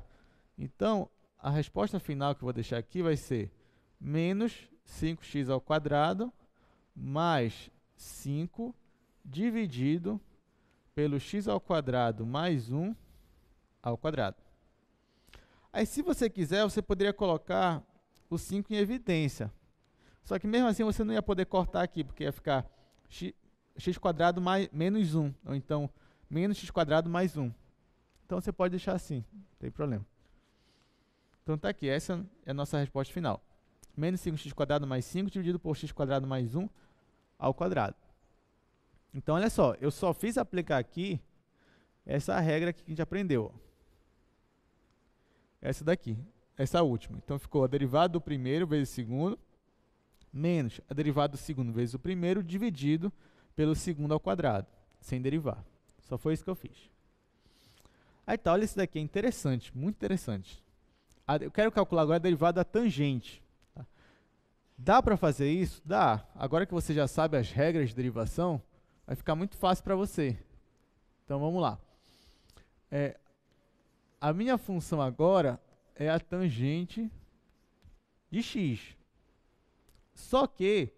Então, a resposta final que eu vou deixar aqui vai ser menos 5x ao quadrado mais 5 dividido pelo x ao quadrado mais 1 ao quadrado. Aí, se você quiser, você poderia colocar o 5 em evidência. Só que mesmo assim você não ia poder cortar aqui, porque ia ficar x, x quadrado mais, menos 1, ou então menos x quadrado mais 1. Então você pode deixar assim, não tem problema. Então está aqui, essa é a nossa resposta final. Menos 5x quadrado mais 5 dividido por x quadrado mais 1 ao quadrado. Então, olha só, eu só fiz aplicar aqui essa regra que a gente aprendeu. Essa daqui, essa última. Então, ficou a derivada do primeiro vezes o segundo, menos a derivada do segundo vezes o primeiro, dividido pelo segundo ao quadrado, sem derivar. Só foi isso que eu fiz. Aí tá, olha isso daqui, é interessante, muito interessante. Eu quero calcular agora a derivada da tangente. Tá? Dá para fazer isso? Dá. Agora que você já sabe as regras de derivação, Vai ficar muito fácil para você. Então vamos lá. É, a minha função agora é a tangente de x. Só que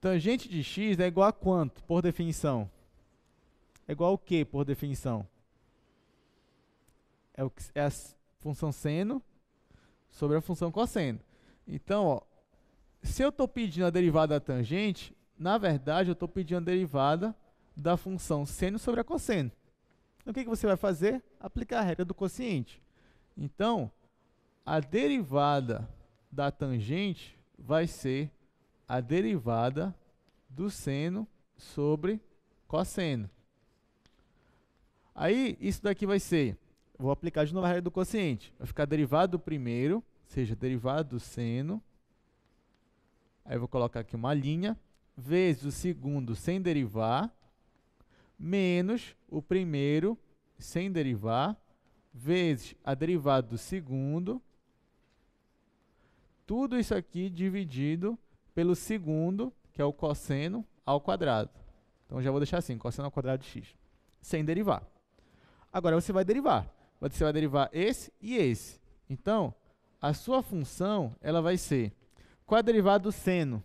tangente de x é igual a quanto, por definição? É igual o quê, por definição? É, o que, é a função seno sobre a função cosseno. Então, ó, se eu estou pedindo a derivada da tangente, na verdade eu estou pedindo a derivada da função seno sobre a cosseno. Então, o que, que você vai fazer? Aplicar a regra do quociente. Então, a derivada da tangente vai ser a derivada do seno sobre cosseno. Aí, isso daqui vai ser, vou aplicar de novo a regra do quociente, vai ficar derivado do primeiro, ou seja, derivado do seno, aí eu vou colocar aqui uma linha, vezes o segundo sem derivar, menos o primeiro sem derivar, vezes a derivada do segundo, tudo isso aqui dividido pelo segundo, que é o cosseno ao quadrado. Então já vou deixar assim, cosseno ao quadrado de x, sem derivar. Agora você vai derivar. Você vai derivar esse e esse. Então, a sua função ela vai ser qual é a derivada do seno?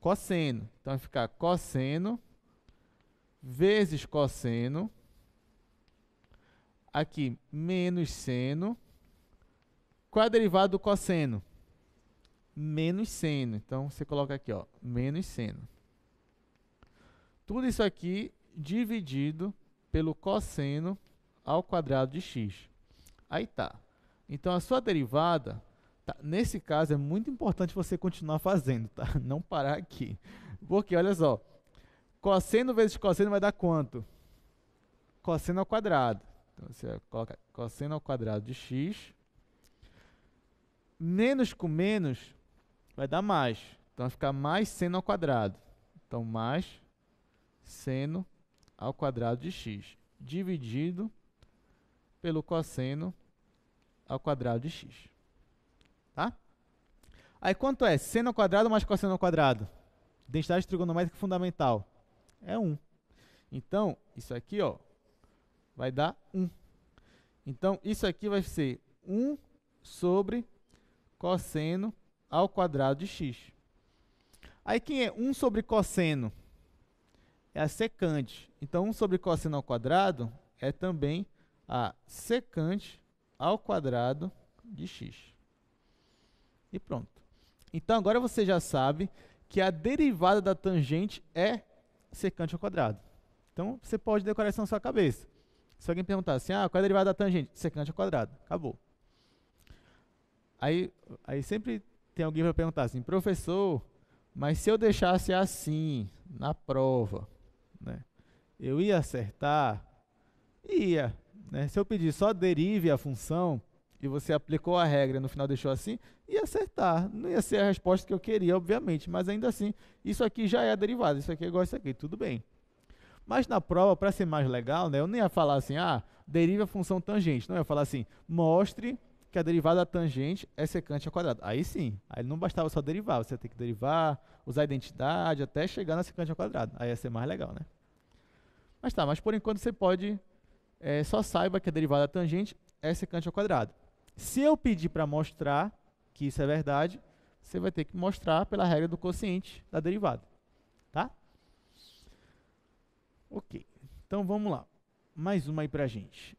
Cosseno. Então vai ficar cosseno vezes cosseno, aqui menos seno, qual é a derivada do cosseno? Menos seno. Então você coloca aqui, ó, menos seno. Tudo isso aqui dividido pelo cosseno ao quadrado de x. Aí tá. Então a sua derivada, tá, nesse caso é muito importante você continuar fazendo, tá? Não parar aqui. Porque olha só, Cosseno vezes cosseno vai dar quanto? Cosseno ao quadrado. Então você coloca cosseno ao quadrado de x. Menos com menos vai dar mais. Então vai ficar mais seno ao quadrado. Então mais seno ao quadrado de x dividido pelo cosseno ao quadrado de x. Tá? Aí quanto é seno ao quadrado mais cosseno ao quadrado? Densidade trigonométrica fundamental é 1. Então, isso aqui ó, vai dar 1. Então, isso aqui vai ser 1 sobre cosseno ao quadrado de x. Aí, quem é 1 sobre cosseno? É a secante. Então, 1 sobre cosseno ao quadrado é também a secante ao quadrado de x. E pronto. Então, agora você já sabe que a derivada da tangente é secante ao quadrado. Então, você pode decorar isso na sua cabeça. Se alguém perguntar assim, ah, qual é a derivada da tangente? Secante ao quadrado. Acabou. Aí, aí sempre tem alguém para perguntar assim, professor, mas se eu deixasse assim na prova, né, eu ia acertar? Ia. Né? Se eu pedir só derive a função, e você aplicou a regra e no final deixou assim, ia acertar. Não ia ser a resposta que eu queria, obviamente, mas ainda assim, isso aqui já é derivado, isso aqui é igual a isso aqui, tudo bem. Mas na prova, para ser mais legal, né, eu nem ia falar assim, ah, deriva a função tangente. Não, eu ia falar assim, mostre que a derivada tangente é secante ao quadrado. Aí sim, aí não bastava só derivar, você tem que derivar, usar a identidade até chegar na secante ao quadrado. Aí ia ser mais legal, né? Mas tá, mas por enquanto você pode, é, só saiba que a derivada tangente é secante ao quadrado. Se eu pedir para mostrar que isso é verdade, você vai ter que mostrar pela regra do quociente da derivada. Tá? Ok. Então vamos lá. Mais uma aí para a gente.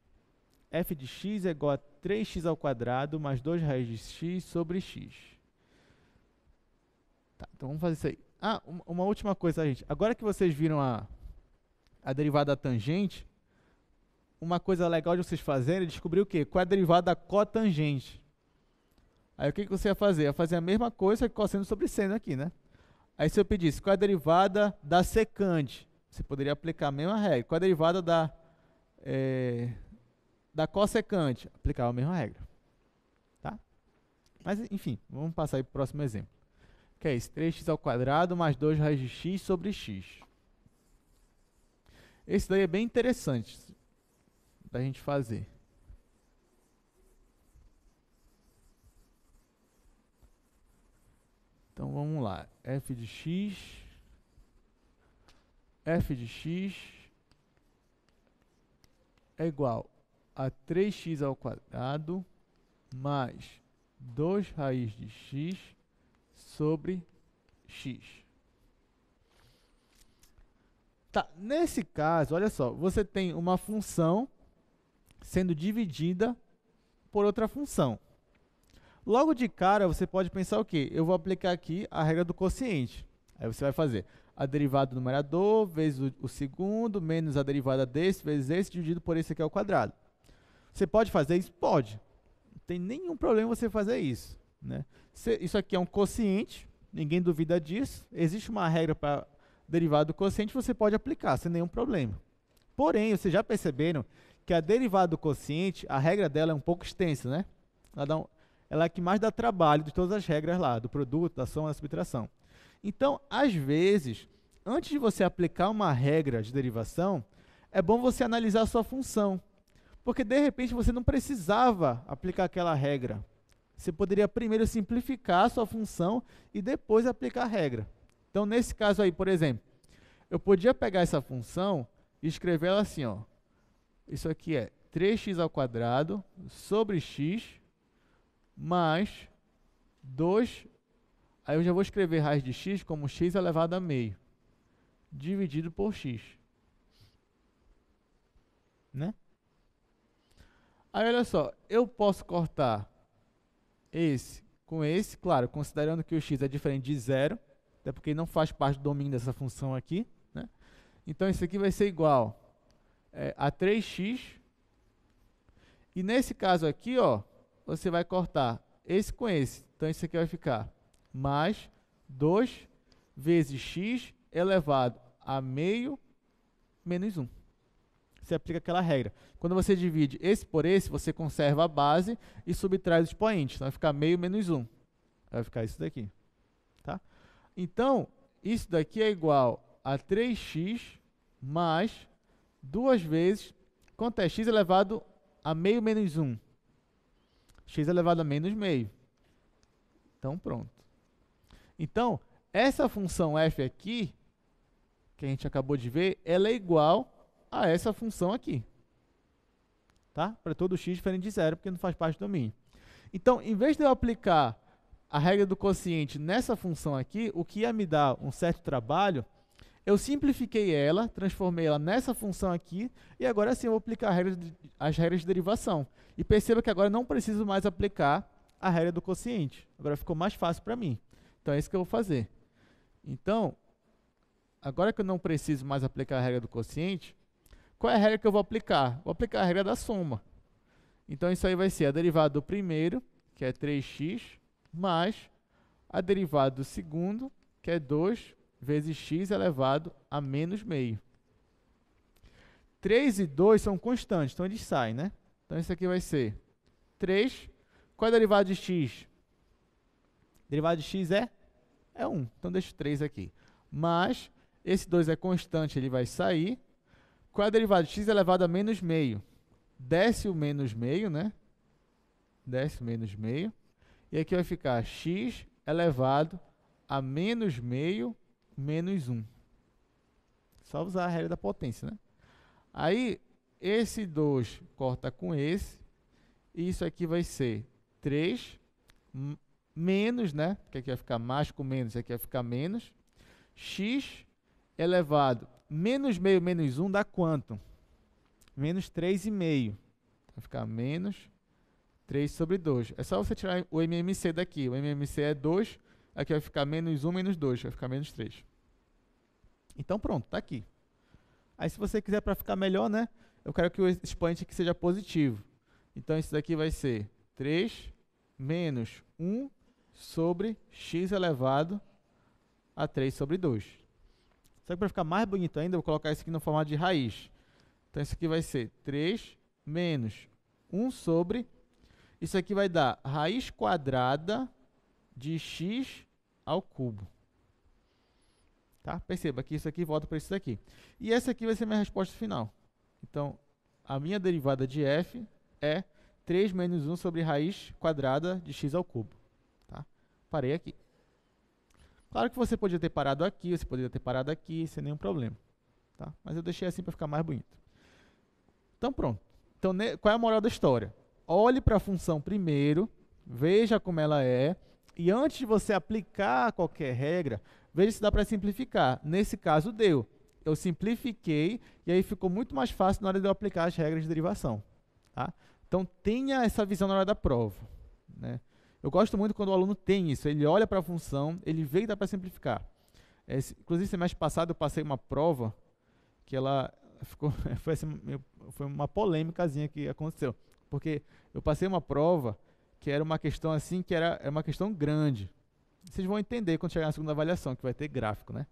f de x é igual a 3x ao quadrado mais 2 raiz de x sobre x. Tá, então vamos fazer isso aí. Ah, uma última coisa, gente. Agora que vocês viram a, a derivada tangente, uma coisa legal de vocês fazerem é descobrir o quê? Qual é a derivada da cotangente. Aí o que, que você ia fazer? Ia fazer a mesma coisa que cosseno sobre seno aqui, né? Aí se eu pedisse qual é a derivada da secante, você poderia aplicar a mesma regra. Qual é a derivada da, é, da cossecante? Aplicar a mesma regra. Tá? Mas, enfim, vamos passar para o próximo exemplo. Que é isso? 3x ao quadrado mais 2 raiz de x sobre x. Esse daí é bem interessante da gente fazer. Então vamos lá, f de x, f de x é igual a 3x ao quadrado mais 2 raiz de x sobre x. Tá, nesse caso, olha só, você tem uma função sendo dividida por outra função. Logo de cara, você pode pensar o quê? Eu vou aplicar aqui a regra do quociente. Aí você vai fazer a derivada do numerador vezes o, o segundo, menos a derivada desse vezes esse, dividido por esse aqui ao quadrado. Você pode fazer isso? Pode. Não tem nenhum problema você fazer isso. Né? Se, isso aqui é um quociente, ninguém duvida disso. Existe uma regra para derivada do quociente, você pode aplicar sem nenhum problema. Porém, vocês já perceberam que a derivada do quociente, a regra dela é um pouco extensa, né? Ela, um, ela é a que mais dá trabalho de todas as regras lá, do produto, da soma, da subtração. Então, às vezes, antes de você aplicar uma regra de derivação, é bom você analisar a sua função. Porque, de repente, você não precisava aplicar aquela regra. Você poderia primeiro simplificar a sua função e depois aplicar a regra. Então, nesse caso aí, por exemplo, eu podia pegar essa função e escrever ela assim, ó, isso aqui é 3x ao quadrado sobre x mais 2, aí eu já vou escrever raiz de x como x elevado a meio, dividido por x. Né? Aí olha só, eu posso cortar esse com esse, claro, considerando que o x é diferente de zero, até porque não faz parte do domínio dessa função aqui. Né? Então isso aqui vai ser igual é, a 3x. E nesse caso aqui, ó, você vai cortar esse com esse. Então, isso aqui vai ficar mais 2 vezes x elevado a meio menos 1. Você aplica aquela regra. Quando você divide esse por esse, você conserva a base e subtrai os expoentes. Então, vai ficar meio menos 1. Vai ficar isso daqui. Tá? Então, isso daqui é igual a 3x mais duas vezes quanto é x elevado a meio menos 1. x elevado a menos meio. Então, pronto. Então, essa função f aqui, que a gente acabou de ver, ela é igual a essa função aqui. Tá? Para todo x diferente de zero, porque não faz parte do domínio. Então, em vez de eu aplicar a regra do quociente nessa função aqui, o que ia me dar um certo trabalho eu simplifiquei ela, transformei ela nessa função aqui, e agora sim eu vou aplicar regra de, as regras de derivação. E perceba que agora não preciso mais aplicar a regra do quociente. Agora ficou mais fácil para mim. Então é isso que eu vou fazer. Então, agora que eu não preciso mais aplicar a regra do quociente, qual é a regra que eu vou aplicar? Vou aplicar a regra da soma. Então isso aí vai ser a derivada do primeiro, que é 3x, mais a derivada do segundo, que é 2 vezes x elevado a menos meio. 3 e 2 são constantes, então eles saem, né? Então isso aqui vai ser 3. Qual é a derivada de x? Derivada de x é, é 1. Então deixo 3 aqui. Mas esse 2 é constante, ele vai sair. Qual é a derivada de x elevado a menos meio? Desce o menos meio, né? Desce o menos meio. E aqui vai ficar x elevado a menos meio menos 1. Só usar a regra da potência, né? Aí, esse 2 corta com esse. E isso aqui vai ser 3 menos, né? Que aqui vai ficar mais com menos, aqui vai ficar menos. x elevado menos meio menos 1 dá quanto? Menos 3,5. Vai ficar menos 3 sobre 2. É só você tirar o MMC daqui. O MMC é 2, aqui vai ficar menos 1 menos 2, vai ficar menos 3. Então pronto, está aqui. Aí se você quiser para ficar melhor, né? Eu quero que o expoente aqui seja positivo. Então isso daqui vai ser 3 menos 1 sobre x elevado a 3 sobre 2. Só que para ficar mais bonito ainda, eu vou colocar isso aqui no formato de raiz. Então isso aqui vai ser 3 menos 1 sobre... Isso aqui vai dar raiz quadrada de x ao cubo. Tá? Perceba que isso aqui volta para isso daqui. E essa aqui vai ser minha resposta final. Então, a minha derivada de f é 3 menos 1 sobre raiz quadrada de x ao cubo. Tá? Parei aqui. Claro que você podia ter parado aqui, você poderia ter parado aqui, sem nenhum problema. Tá? Mas eu deixei assim para ficar mais bonito. Então, pronto. Então, qual é a moral da história? Olhe para a função primeiro, veja como ela é, e antes de você aplicar qualquer regra, Veja se dá para simplificar. Nesse caso, deu. Eu simplifiquei e aí ficou muito mais fácil na hora de eu aplicar as regras de derivação. Tá? Então, tenha essa visão na hora da prova. Né? Eu gosto muito quando o aluno tem isso. Ele olha para a função, ele vê que dá para simplificar. É, inclusive, semestre passado, eu passei uma prova que ela ficou foi, assim, foi uma polêmicazinha que aconteceu. Porque eu passei uma prova que era uma questão assim, que era, era é uma questão grande vocês vão entender quando chegar na segunda avaliação, que vai ter gráfico, né?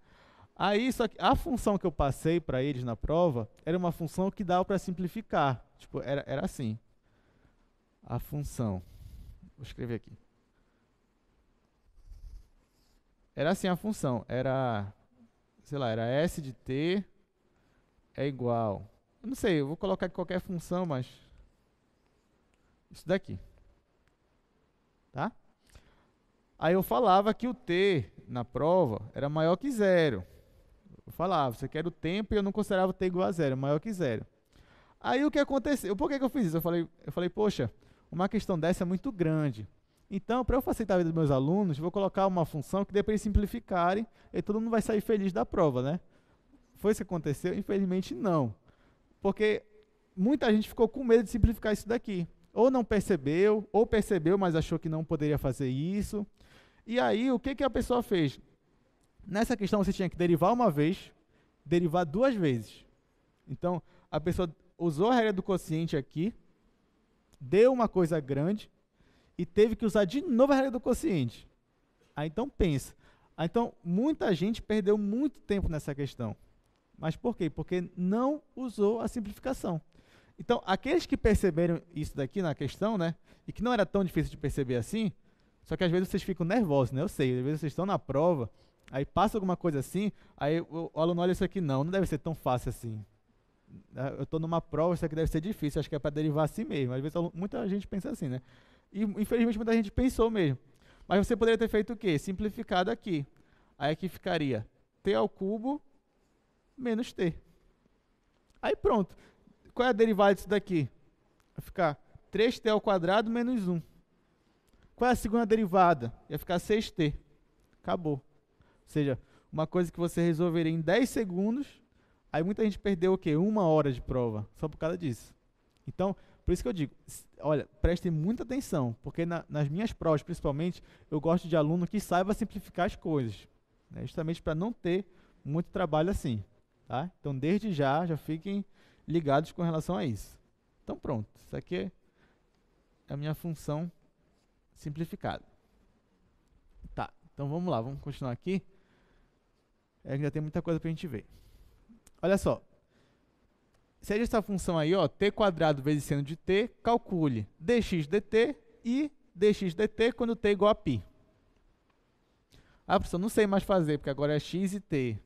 Aí, só que a função que eu passei para eles na prova era uma função que dava para simplificar. Tipo, era, era assim. A função. Vou escrever aqui. Era assim a função. Era, sei lá, era S de T é igual. não sei, eu vou colocar aqui qualquer função, mas... Isso daqui. Tá? Aí eu falava que o T na prova era maior que zero. Eu falava, você quer o tempo e eu não considerava o T igual a zero, maior que zero. Aí o que aconteceu? Por que, que eu fiz isso? Eu falei, eu falei, poxa, uma questão dessa é muito grande. Então, para eu facilitar a vida dos meus alunos, vou colocar uma função que dê para eles simplificarem e todo mundo vai sair feliz da prova, né? Foi isso que aconteceu? Infelizmente, não. Porque muita gente ficou com medo de simplificar isso daqui. Ou não percebeu, ou percebeu, mas achou que não poderia fazer isso. E aí, o que, que a pessoa fez? Nessa questão, você tinha que derivar uma vez, derivar duas vezes. Então, a pessoa usou a regra do quociente aqui, deu uma coisa grande e teve que usar de novo a regra do quociente. Aí, então, pensa. Aí, então, muita gente perdeu muito tempo nessa questão. Mas por quê? Porque não usou a simplificação. Então, aqueles que perceberam isso daqui na questão, né, e que não era tão difícil de perceber assim, só que às vezes vocês ficam nervosos, né? Eu sei, às vezes vocês estão na prova, aí passa alguma coisa assim, aí o, o aluno olha isso aqui, não, não deve ser tão fácil assim. É, eu estou numa prova, isso aqui deve ser difícil, acho que é para derivar assim mesmo. Às vezes muita gente pensa assim, né? E infelizmente muita gente pensou mesmo. Mas você poderia ter feito o quê? Simplificado aqui. Aí aqui ficaria t ao cubo menos t. Aí pronto. Qual é a derivada disso daqui? Vai ficar 3t ao quadrado menos 1. Qual é a segunda derivada? Ia ficar 6t. Acabou. Ou seja, uma coisa que você resolveria em 10 segundos, aí muita gente perdeu o quê? Uma hora de prova, só por causa disso. Então, por isso que eu digo, olha, prestem muita atenção, porque na, nas minhas provas, principalmente, eu gosto de aluno que saiba simplificar as coisas, né? justamente para não ter muito trabalho assim. Tá? Então, desde já, já fiquem ligados com relação a isso. Então, pronto, isso aqui é a minha função simplificado. Tá, então vamos lá, vamos continuar aqui. É, ainda tem muita coisa para a gente ver. Olha só. Seja é essa função aí, ó, t quadrado vezes seno de t, calcule dx dt e dx dt quando t é igual a π. Ah, professor, não sei mais fazer, porque agora é x e t.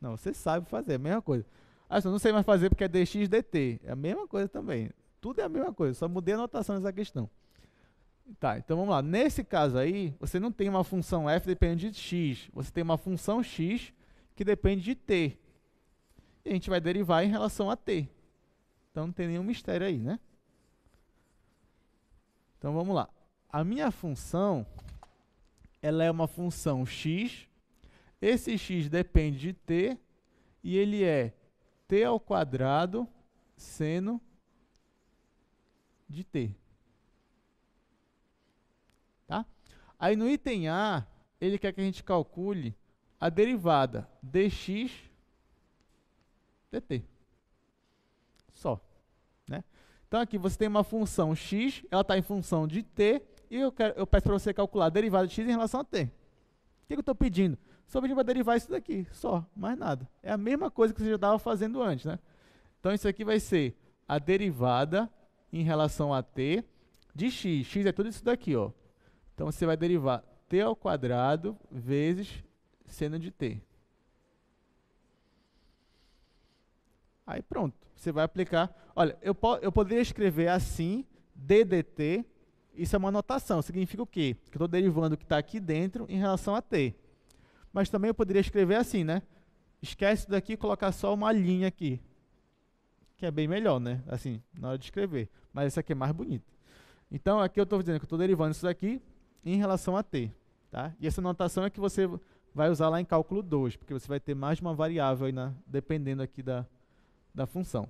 Não, você sabe fazer, é a mesma coisa. Ah, professor, não sei mais fazer porque é dx dt. É a mesma coisa também. Tudo é a mesma coisa, só mudei a notação dessa questão. Tá, então vamos lá. Nesse caso aí, você não tem uma função f dependendo de x. Você tem uma função x que depende de t. E a gente vai derivar em relação a t. Então não tem nenhum mistério aí, né? Então vamos lá. A minha função, ela é uma função x. Esse x depende de t e ele é t ao quadrado seno de t. Aí no item A, ele quer que a gente calcule a derivada dx dt. Só. Né? Então aqui você tem uma função x, ela está em função de t, e eu, quero, eu peço para você calcular a derivada de x em relação a t. O que, que eu estou pedindo? Só pedindo para derivar isso daqui, só, mais nada. É a mesma coisa que você já estava fazendo antes. Né? Então isso aqui vai ser a derivada em relação a t de x. x é tudo isso daqui, ó. Então você vai derivar t ao quadrado vezes seno de t. Aí pronto, você vai aplicar. Olha, eu, po eu poderia escrever assim, ddt, isso é uma notação, significa o quê? Que eu estou derivando o que está aqui dentro em relação a t. Mas também eu poderia escrever assim, né? Esquece daqui e colocar só uma linha aqui. Que é bem melhor, né? Assim, na hora de escrever. Mas isso aqui é mais bonito. Então, aqui eu estou dizendo que eu estou derivando isso daqui em relação a t. Tá? E essa notação é que você vai usar lá em cálculo 2, porque você vai ter mais de uma variável, aí na, dependendo aqui da, da função.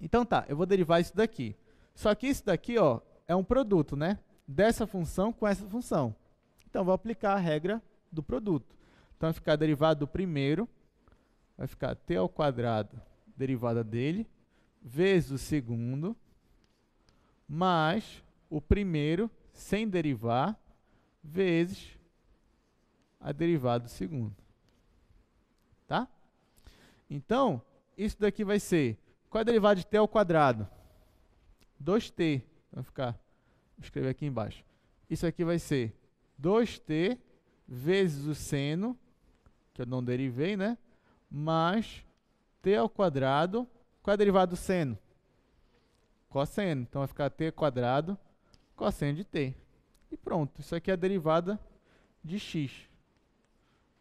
Então tá, eu vou derivar isso daqui. Só que isso daqui ó, é um produto né, dessa função com essa função. Então vou aplicar a regra do produto. Então vai ficar derivado do primeiro, vai ficar t ao quadrado derivada dele, vezes o segundo, mais o primeiro sem derivar, vezes a derivada do segundo. Tá? Então, isso daqui vai ser, qual é a derivada de t ao quadrado? 2t, vai ficar, vou escrever aqui embaixo. Isso aqui vai ser 2t vezes o seno, que eu não derivei, né? Mais t ao quadrado, qual é a derivada do seno? Cosseno, então vai ficar t quadrado cosseno de t. E pronto, isso aqui é a derivada de x.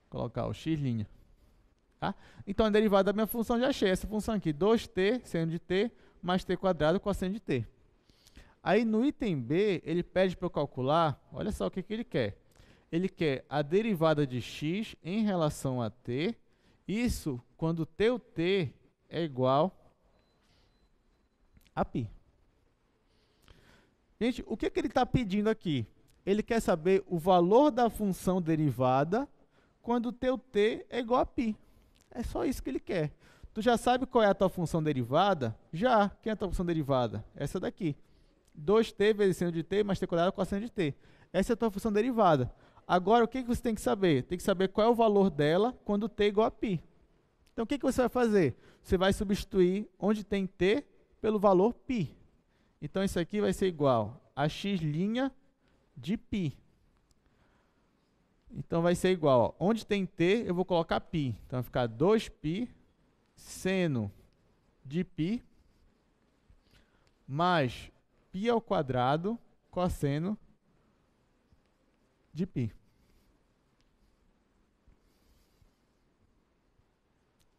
Vou colocar o x'. Tá? Então, a derivada da minha função já achei. Essa função aqui, 2t seno de t mais t quadrado cosseno de t. Aí, no item B, ele pede para eu calcular, olha só o que, que ele quer. Ele quer a derivada de x em relação a t, isso quando o t é igual a π. Gente, o que, que ele está pedindo aqui? Ele quer saber o valor da função derivada quando o teu t é igual a π. É só isso que ele quer. Tu já sabe qual é a tua função derivada? Já. Quem é a tua função derivada? Essa daqui. 2t vezes seno de t mais t quadrado é com seno de t. Essa é a tua função derivada. Agora, o que, que você tem que saber? Tem que saber qual é o valor dela quando t é igual a π. Então, o que, que você vai fazer? Você vai substituir onde tem t pelo valor π. Então isso aqui vai ser igual a x' de π. Então vai ser igual, ó, onde tem t, eu vou colocar π. Então vai ficar 2π seno de π mais π ao quadrado cosseno de π.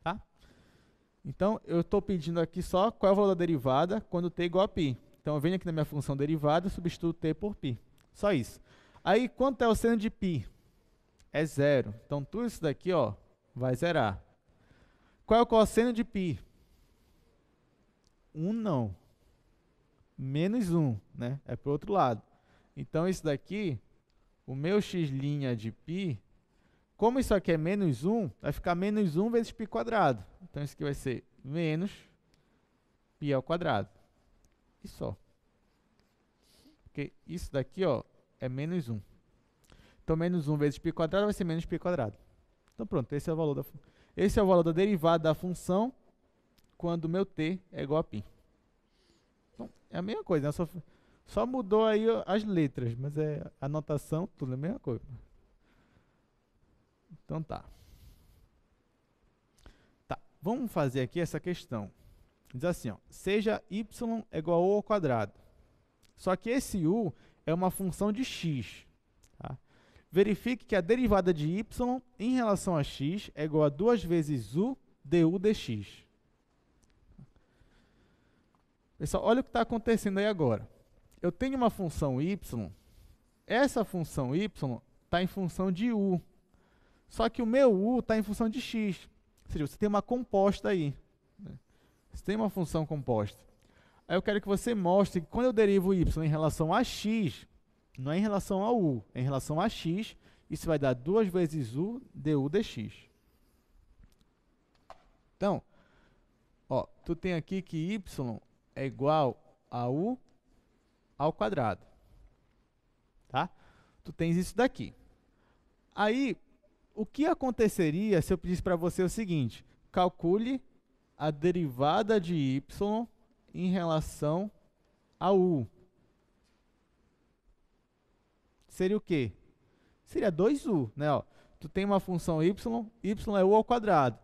Tá? Então eu estou pedindo aqui só qual é o valor da derivada quando t é igual a π. Então, eu venho aqui na minha função derivada e substituo t por π. Só isso. Aí, quanto é o seno de π? É zero. Então, tudo isso daqui ó, vai zerar. Qual é o cosseno de π? 1 um, não. Menos 1, um, né? É para o outro lado. Então, isso daqui, o meu x' de π, como isso aqui é menos 1, um, vai ficar menos 1 vezes π². Então, isso aqui vai ser menos π ao quadrado e só. Porque isso daqui ó, é menos 1. Então, menos 1 vezes π vai ser menos π. Então, pronto, esse é o valor da, esse é o valor da derivada da função quando meu t é igual a π. Então, é a mesma coisa, né? só, só mudou aí as letras, mas é a notação, tudo é a mesma coisa. Então, tá. Tá, vamos fazer aqui essa questão diz assim, ó, seja y igual a u ao quadrado. Só que esse u é uma função de x. Tá? Verifique que a derivada de y em relação a x é igual a 2 vezes u du dx. Pessoal, olha o que está acontecendo aí agora. Eu tenho uma função y, essa função y está em função de u. Só que o meu u está em função de x. Ou seja, você tem uma composta aí. Você tem uma função composta. Aí eu quero que você mostre que quando eu derivo y em relação a x, não é em relação a u, é em relação a x, isso vai dar 2 vezes u du dx. Então, ó, tu tem aqui que y é igual a u ao quadrado. Tá? Tu tens isso daqui. Aí, o que aconteceria se eu pedisse para você o seguinte? Calcule a derivada de y em relação a u. Seria o quê? Seria 2u, né? Ó, tu tem uma função y, y é u ao quadrado.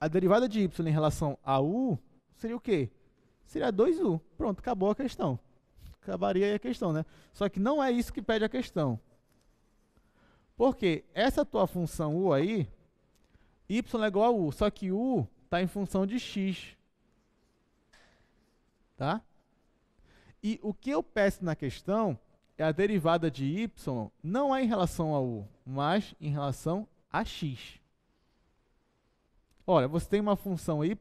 A derivada de y em relação a u seria o quê? Seria 2u. Pronto, acabou a questão. Acabaria aí a questão, né? Só que não é isso que pede a questão. Porque essa tua função u aí, y é igual a u, só que u está em função de x. Tá? E o que eu peço na questão é a derivada de y não é em relação a u, mas em relação a x. Olha, você tem uma função y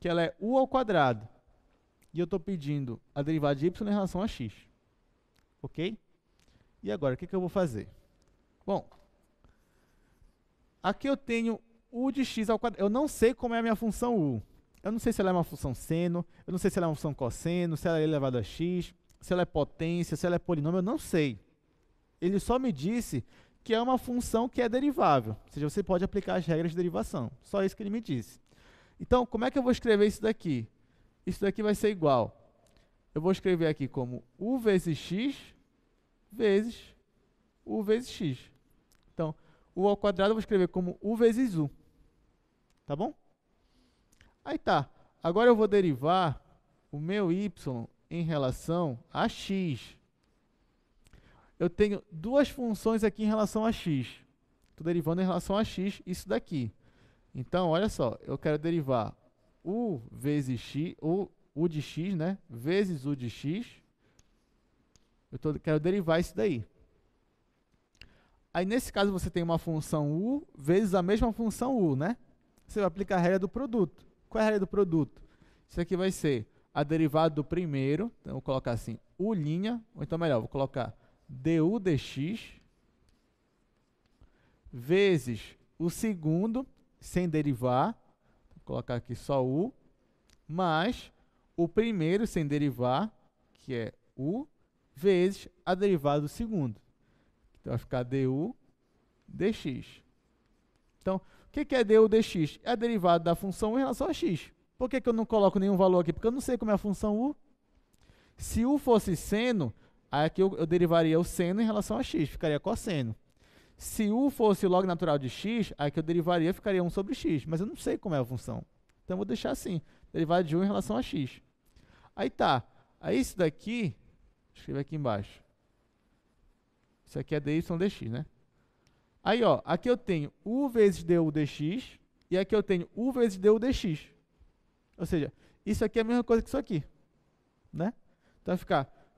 que ela é u ao quadrado. E eu estou pedindo a derivada de y em relação a x. Ok? E agora, o que, que eu vou fazer? Bom, aqui eu tenho U de x ao quadrado. Eu não sei como é a minha função U. Eu não sei se ela é uma função seno, eu não sei se ela é uma função cosseno, se ela é elevada a x, se ela é potência, se ela é polinômio, eu não sei. Ele só me disse que é uma função que é derivável, ou seja, você pode aplicar as regras de derivação. Só isso que ele me disse. Então, como é que eu vou escrever isso daqui? Isso daqui vai ser igual. Eu vou escrever aqui como u vezes x vezes u vezes x. Então, u ao quadrado eu vou escrever como u vezes u. Tá bom? Aí tá. Agora eu vou derivar o meu y em relação a x. Eu tenho duas funções aqui em relação a x. Estou derivando em relação a x isso daqui. Então, olha só, eu quero derivar u vezes x, u, u de x, né? Vezes u de x. Eu tô, quero derivar isso daí. Aí, nesse caso, você tem uma função u vezes a mesma função u, né? Você vai aplicar a regra do produto. Qual é a regra do produto? Isso aqui vai ser a derivada do primeiro, então vou colocar assim, U' linha, ou então melhor, vou colocar du dx vezes o segundo, sem derivar, vou colocar aqui só u, mais o primeiro sem derivar, que é u, vezes a derivada do segundo. Então vai ficar du dx. Então, que, que é du dx? É a derivada da função u em relação a x. Por que, que eu não coloco nenhum valor aqui? Porque eu não sei como é a função u. Se u fosse seno, aí aqui eu, eu derivaria o seno em relação a x, ficaria cosseno. Se u fosse log natural de x, aí que eu derivaria ficaria 1 sobre x, mas eu não sei como é a função. Então eu vou deixar assim, derivada de u em relação a x. Aí tá, aí isso daqui, escreve aqui embaixo. Isso aqui é dy dx, né? Aí, ó, aqui eu tenho u vezes du dx e aqui eu tenho u vezes du dx. Ou seja, isso aqui é a mesma coisa que isso aqui, né? Então vai ficar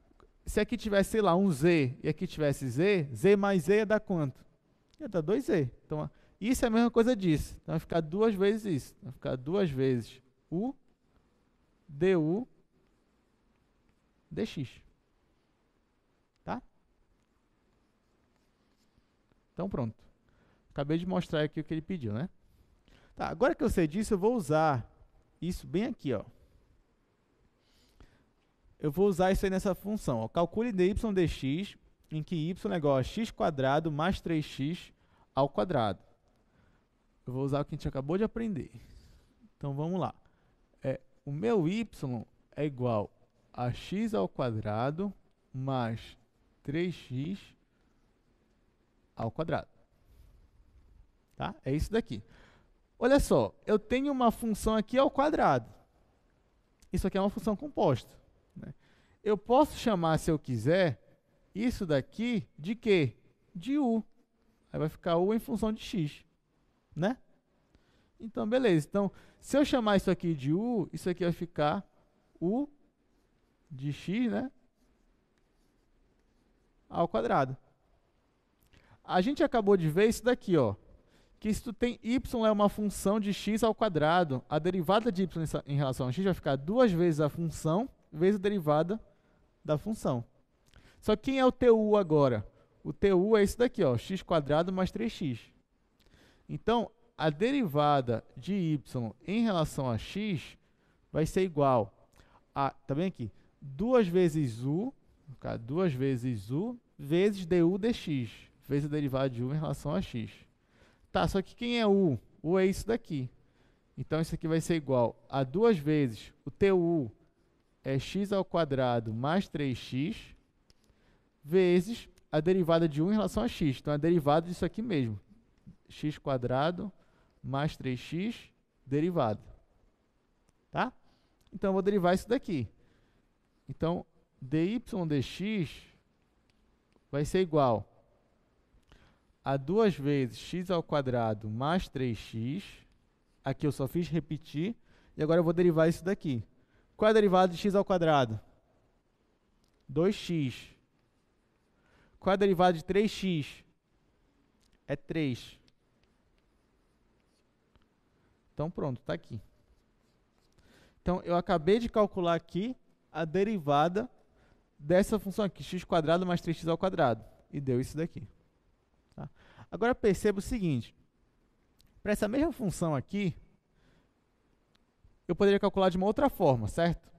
se aqui tivesse, sei lá, um Z e aqui tivesse Z, Z mais Z ia dar quanto? Ia dar 2Z. Então, isso é a mesma coisa disso. Então, vai ficar duas vezes isso. Vai ficar duas vezes U, DU, DX. Então pronto. Acabei de mostrar aqui o que ele pediu, né? Tá, agora que eu sei disso, eu vou usar isso bem aqui, ó. Eu vou usar isso aí nessa função, ó. Calcule dy dx em que y é igual a x quadrado mais 3x ao quadrado. Eu vou usar o que a gente acabou de aprender. Então vamos lá. É, o meu y é igual a x ao quadrado mais 3x ao quadrado. Tá? É isso daqui. Olha só, eu tenho uma função aqui ao quadrado. Isso aqui é uma função composta. Né? Eu posso chamar, se eu quiser, isso daqui de quê? De u. Aí vai ficar u em função de x. Né? Então, beleza. Então, se eu chamar isso aqui de u, isso aqui vai ficar u de x, né? Ao quadrado. A gente acabou de ver isso daqui, ó, que se tu tem y é uma função de x ao quadrado, a derivada de y em relação a x vai ficar duas vezes a função vezes a derivada da função. Só que quem é o TU agora? O TU é isso daqui, ó, x quadrado mais 3x. Então, a derivada de y em relação a x vai ser igual a, tá bem aqui, duas vezes u, duas vezes u, vezes du dx vezes a derivada de u em relação a x. Tá, só que quem é u? u é isso daqui. Então isso aqui vai ser igual a duas vezes o tu é x ao quadrado mais 3x vezes a derivada de 1 em relação a x. Então a é derivada disso aqui mesmo. x quadrado mais 3x derivada. Tá? Então eu vou derivar isso daqui. Então dy dx vai ser igual a 2 vezes x ao quadrado mais 3x. Aqui eu só fiz repetir. E agora eu vou derivar isso daqui. Qual é a derivada de x ao quadrado? 2x. Qual é a derivada de 3x? É 3. Então pronto, está aqui. Então eu acabei de calcular aqui a derivada dessa função aqui, x² mais 3x ao quadrado. E deu isso daqui. Agora perceba o seguinte: para essa mesma função aqui, eu poderia calcular de uma outra forma, certo?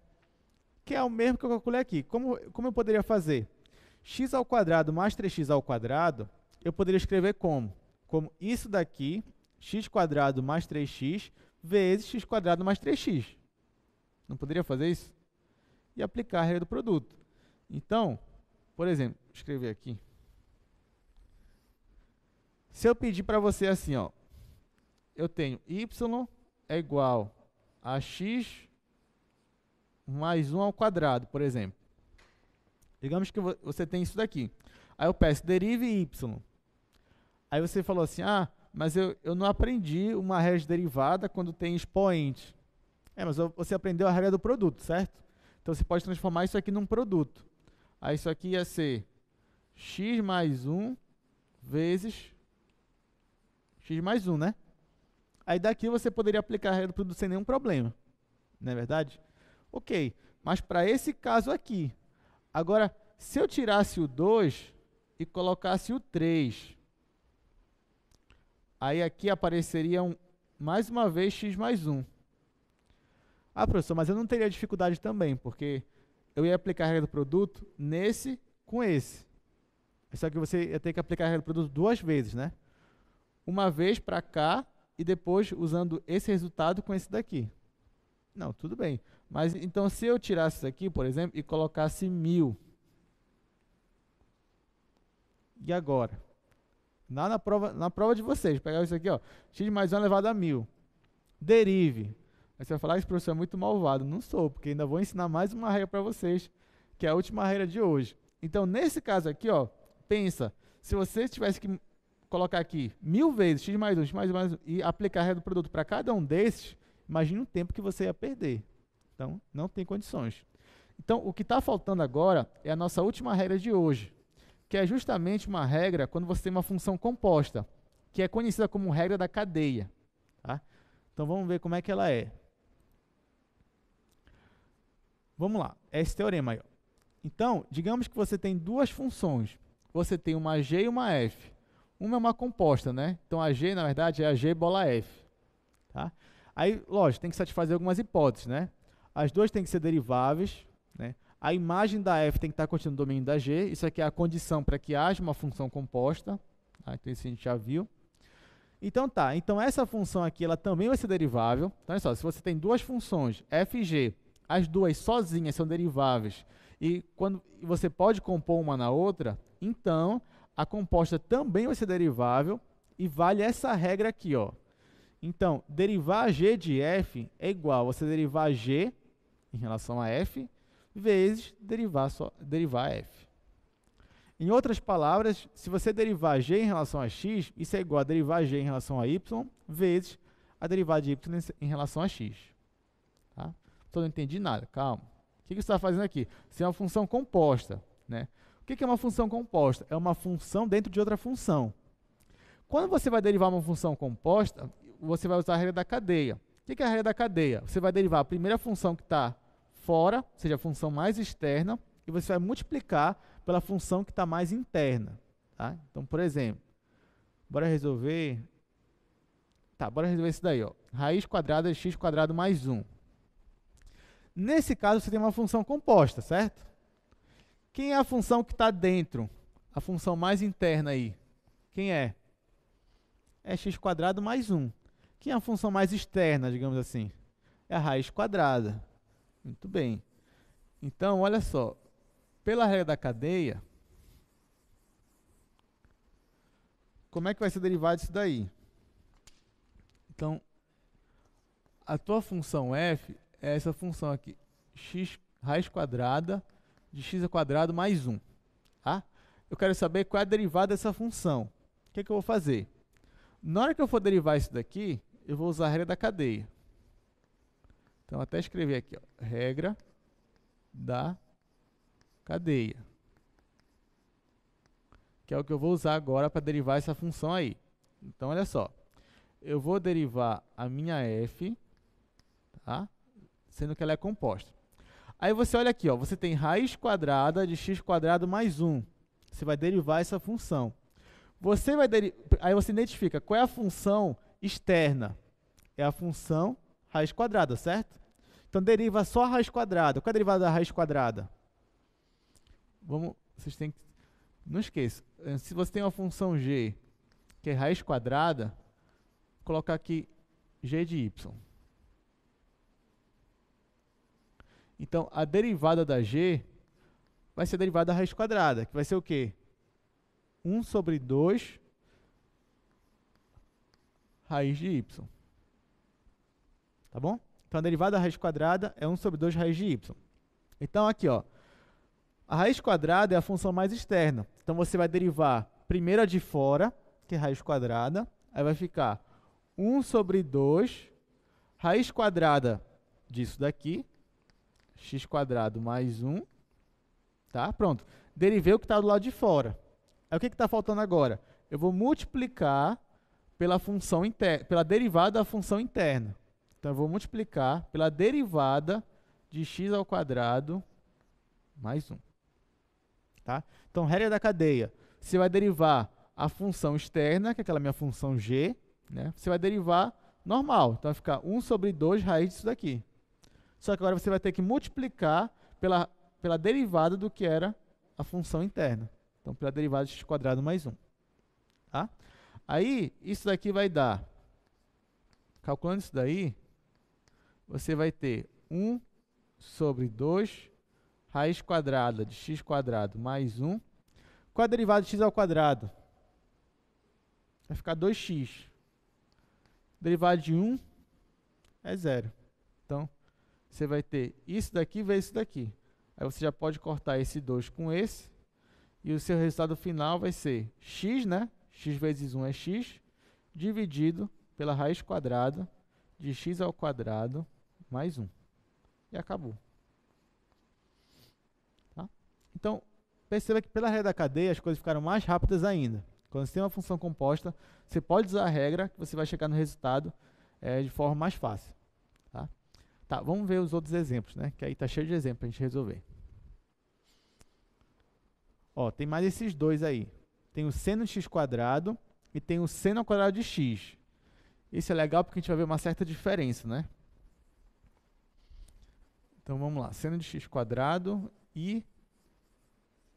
Que é o mesmo que eu calculei aqui. Como, como eu poderia fazer? x ao quadrado mais 3x ao quadrado, eu poderia escrever como? Como isso daqui, x quadrado mais 3x, vezes x quadrado mais 3x. Não poderia fazer isso? E aplicar a regra do produto. Então, por exemplo, escrever aqui. Se eu pedir para você assim, ó, eu tenho y é igual a x mais 1 ao quadrado, por exemplo. Digamos que você tem isso daqui. Aí eu peço derive y. Aí você falou assim, ah, mas eu, eu não aprendi uma regra de derivada quando tem expoente. É, mas você aprendeu a regra do produto, certo? Então você pode transformar isso aqui num produto. Aí isso aqui ia ser x mais 1 vezes x mais 1, né? Aí daqui você poderia aplicar a regra do produto sem nenhum problema, não é verdade? Ok, mas para esse caso aqui, agora, se eu tirasse o 2 e colocasse o 3, aí aqui apareceria um, mais uma vez x mais 1. Ah, professor, mas eu não teria dificuldade também, porque eu ia aplicar a regra do produto nesse com esse. É só que você ia ter que aplicar a regra do produto duas vezes, né? uma vez para cá e depois usando esse resultado com esse daqui. Não, tudo bem. Mas então se eu tirasse isso aqui, por exemplo, e colocasse mil. E agora? na prova, na prova de vocês, pegar isso aqui, ó, x mais 1 é elevado a mil. Derive. Aí você vai falar, que ah, esse professor é muito malvado. Não sou, porque ainda vou ensinar mais uma regra para vocês, que é a última regra de hoje. Então, nesse caso aqui, ó, pensa, se você tivesse que colocar aqui mil vezes x mais 1, x mais 1, mais e aplicar a regra do produto para cada um desses, imagine o tempo que você ia perder. Então, não tem condições. Então, o que está faltando agora é a nossa última regra de hoje, que é justamente uma regra quando você tem uma função composta, que é conhecida como regra da cadeia. Tá? Então, vamos ver como é que ela é. Vamos lá, é esse teorema aí. Então, digamos que você tem duas funções. Você tem uma g e uma f. Uma é uma composta, né? Então a G, na verdade, é a G bola F. Tá? Aí, lógico, tem que satisfazer algumas hipóteses, né? As duas têm que ser deriváveis, né? A imagem da F tem que estar contida no domínio da G. Isso aqui é a condição para que haja uma função composta. Tá? Então isso a gente já viu. Então tá, então essa função aqui ela também vai ser derivável. Então olha só, se você tem duas funções, f e g, as duas sozinhas são deriváveis e quando você pode compor uma na outra, então a composta também vai ser derivável e vale essa regra aqui, ó. Então, derivar g de f é igual a você derivar g em relação a f vezes derivar só derivar f. Em outras palavras, se você derivar g em relação a x, isso é igual a derivar g em relação a y vezes a derivada de y em relação a x. Tá? Então, não entendi nada, calma. O que, você está fazendo aqui? Você é uma função composta, né? O que é uma função composta? É uma função dentro de outra função. Quando você vai derivar uma função composta, você vai usar a regra da cadeia. O que é a regra da cadeia? Você vai derivar a primeira função que está fora, ou seja, a função mais externa, e você vai multiplicar pela função que está mais interna. Tá? Então, por exemplo, bora resolver... Tá, bora resolver isso daí. Ó. Raiz quadrada de é x quadrado mais 1. Nesse caso, você tem uma função composta, certo? Quem é a função que está dentro? A função mais interna aí. Quem é? É x quadrado mais 1. Quem é a função mais externa, digamos assim? É a raiz quadrada. Muito bem. Então, olha só. Pela regra da cadeia, como é que vai ser derivado disso daí? Então, a tua função f é essa função aqui, x raiz quadrada de x ao quadrado mais 1. Tá? Eu quero saber qual é a derivada dessa função. O que, é que eu vou fazer? Na hora que eu for derivar isso daqui, eu vou usar a regra da cadeia. Então, até escrever aqui, ó, regra da cadeia. Que é o que eu vou usar agora para derivar essa função aí. Então, olha só. Eu vou derivar a minha f, tá? sendo que ela é composta. Aí você olha aqui, ó, você tem raiz quadrada de x quadrado mais 1. Você vai derivar essa função. Você vai aí você identifica qual é a função externa. É a função raiz quadrada, certo? Então deriva só a raiz quadrada. Qual é a derivada da raiz quadrada? Vamos, vocês têm que não esqueça, eh, se você tem uma função g que é raiz quadrada, colocar aqui g de y. Então, a derivada da g vai ser a derivada da raiz quadrada, que vai ser o quê? 1 sobre 2 raiz de y. Tá bom? Então, a derivada da raiz quadrada é 1 sobre 2 raiz de y. Então, aqui, ó, a raiz quadrada é a função mais externa. Então, você vai derivar primeiro a de fora, que é raiz quadrada, aí vai ficar 1 sobre 2, raiz quadrada disso daqui, x quadrado mais 1. Tá? Pronto. Derivei o que está do lado de fora. Aí o que está faltando agora? Eu vou multiplicar pela função inter, pela derivada da função interna. Então eu vou multiplicar pela derivada de x ao quadrado mais 1. Tá? Então, regra da cadeia. Você vai derivar a função externa, que é aquela minha função g, né? você vai derivar normal. Então, vai ficar 1 sobre 2 raiz disso daqui. Só que agora você vai ter que multiplicar pela, pela derivada do que era a função interna. Então, pela derivada de x quadrado mais 1. Tá? Aí, isso daqui vai dar, calculando isso daí, você vai ter 1 sobre 2 raiz quadrada de x quadrado mais 1. Qual a derivada de x ao quadrado? Vai ficar 2x. Derivada de 1 é zero você vai ter isso daqui vezes isso daqui. Aí você já pode cortar esse 2 com esse. E o seu resultado final vai ser x, né? x vezes 1 é x, dividido pela raiz quadrada de x ao quadrado mais 1. E acabou. Tá? Então, perceba que pela regra da cadeia as coisas ficaram mais rápidas ainda. Quando você tem uma função composta, você pode usar a regra que você vai chegar no resultado é, de forma mais fácil. Tá, vamos ver os outros exemplos, né? Que aí tá cheio de exemplos para a gente resolver. Ó, tem mais esses dois aí. Tem o seno de x quadrado e tem o seno ao quadrado de x. Isso é legal porque a gente vai ver uma certa diferença, né? Então vamos lá, seno de x quadrado e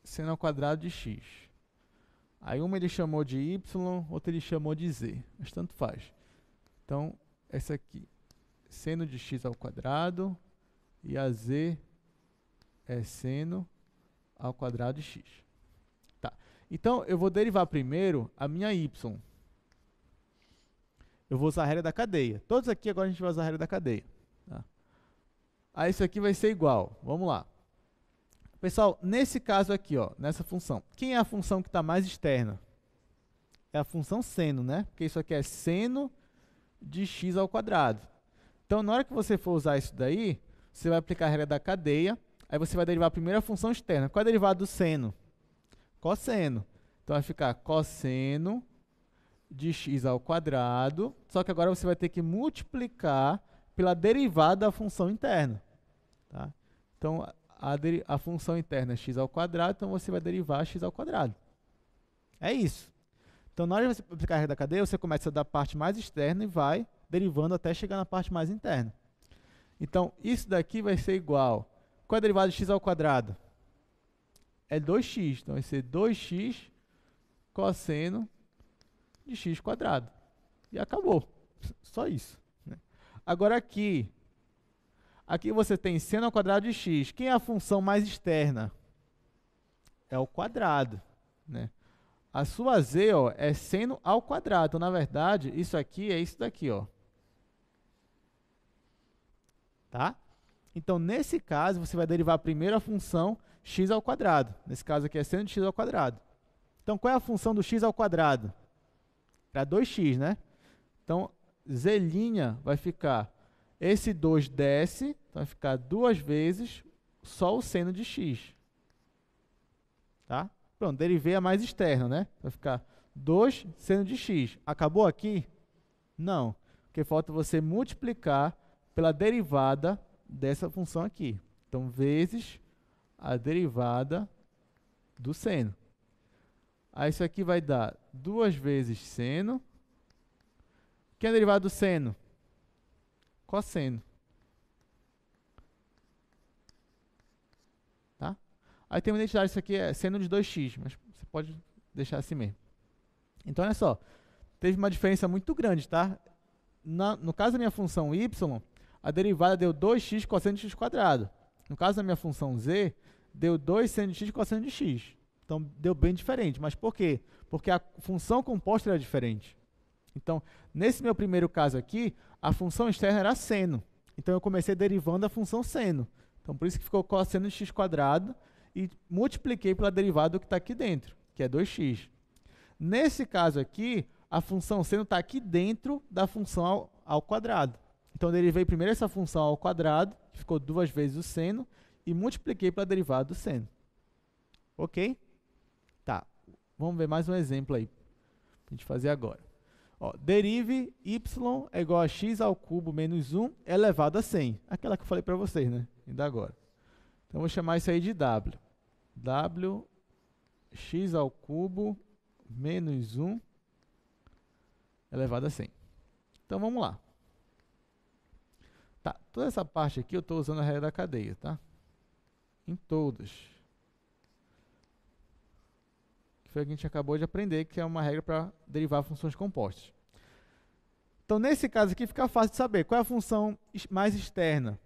seno ao quadrado de x. Aí uma ele chamou de y, outra ele chamou de z, mas tanto faz. Então, essa aqui, seno de x ao quadrado e a z é seno ao quadrado de x. Tá. Então, eu vou derivar primeiro a minha y. Eu vou usar a regra da cadeia. Todos aqui agora a gente vai usar a regra da cadeia. Tá. Aí isso aqui vai ser igual. Vamos lá. Pessoal, nesse caso aqui, ó, nessa função, quem é a função que está mais externa? É a função seno, né? Porque isso aqui é seno de x ao quadrado. Então, na hora que você for usar isso daí, você vai aplicar a regra da cadeia, aí você vai derivar a primeira função externa. Qual é a derivada do seno? Cosseno. Então, vai ficar cosseno de x ao quadrado, só que agora você vai ter que multiplicar pela derivada da função interna. Tá? Então, a, a função interna é x ao quadrado, então você vai derivar x ao quadrado. É isso. Então, na hora de você aplicar a regra da cadeia, você começa da parte mais externa e vai derivando até chegar na parte mais interna. Então, isso daqui vai ser igual. Qual é a derivada de x ao quadrado? É 2x. Então, vai ser 2x cosseno de x quadrado. E acabou. Só isso. Né? Agora aqui, aqui você tem seno ao quadrado de x. Quem é a função mais externa? É o quadrado. Né? A sua z ó, é seno ao quadrado. Então, na verdade, isso aqui é isso daqui. Ó tá? Então, nesse caso, você vai derivar primeiro a função x ao quadrado. Nesse caso aqui é seno de x ao quadrado. Então, qual é a função do x ao quadrado? Para 2x, né? Então, z' vai ficar... Esse 2 desce, então vai ficar duas vezes só o seno de x. Tá? Pronto, derivei a mais externa, né? Vai ficar 2 seno de x. Acabou aqui? Não, porque falta você multiplicar pela derivada dessa função aqui. Então, vezes a derivada do seno. Aí, isso aqui vai dar duas vezes seno. Quem é a derivada do seno? Cosseno. Tá? Aí tem uma identidade, isso aqui é seno de 2x, mas você pode deixar assim mesmo. Então, olha só, teve uma diferença muito grande, tá? Na, no caso da minha função y, a derivada deu 2x cosseno de x quadrado. No caso da minha função z, deu 2 seno de x cosseno de x. Então, deu bem diferente. Mas por quê? Porque a função composta era diferente. Então, nesse meu primeiro caso aqui, a função externa era seno. Então, eu comecei derivando a função seno. Então, por isso que ficou cosseno de x quadrado e multipliquei pela derivada do que está aqui dentro, que é 2x. Nesse caso aqui, a função seno está aqui dentro da função ao, ao quadrado. Então derivei primeiro essa função ao quadrado, que ficou duas vezes o seno, e multipliquei pela derivada do seno. Ok? Tá. Vamos ver mais um exemplo aí, a gente fazer agora. Ó, derive y é igual a x ao cubo menos 1 elevado a 100. Aquela que eu falei para vocês, né? Ainda agora. Então, vou chamar isso aí de w. w x ao cubo menos 1 elevado a 100. Então, vamos lá. Toda essa parte aqui eu estou usando a regra da cadeia, tá? Em todos. Que foi o que a gente acabou de aprender, que é uma regra para derivar funções compostas. Então, nesse caso aqui, fica fácil de saber qual é a função mais externa.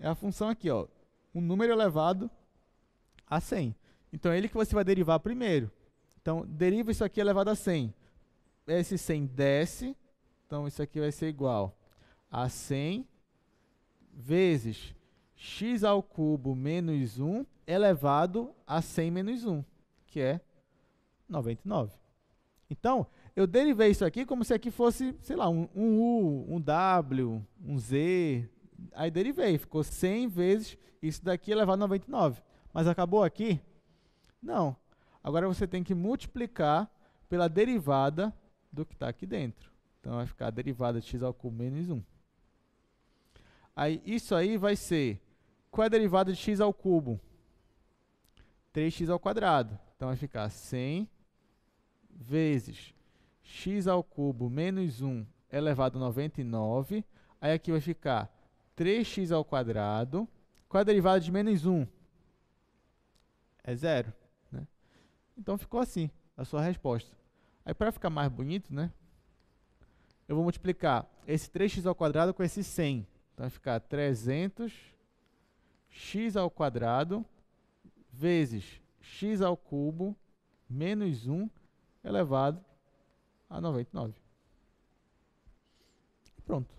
É a função aqui, ó, um número elevado a 100. Então, é ele que você vai derivar primeiro. Então, deriva isso aqui elevado a 100. Esse 100 desce, então isso aqui vai ser igual a 100 vezes x ao cubo menos 1 elevado a 100 menos 1, que é 99. Então, eu derivei isso aqui como se aqui fosse, sei lá, um, um U, um W, um Z. Aí derivei, ficou 100 vezes isso daqui elevado a 99. Mas acabou aqui? Não. Agora você tem que multiplicar pela derivada do que está aqui dentro. Então vai ficar a derivada de x ao cubo menos 1. Aí, isso aí vai ser qual é a derivada de x ao cubo? 3x ao quadrado. Então vai ficar 100 vezes x ao cubo menos 1 elevado a 99. Aí aqui vai ficar 3x ao quadrado. Qual é a derivada de menos 1? É zero. Né? Então ficou assim a sua resposta. Aí para ficar mais bonito, né? Eu vou multiplicar esse 3x ao quadrado com esse 100. Então vai ficar 300 x ao quadrado vezes x ao cubo menos 1 elevado a 99. Pronto.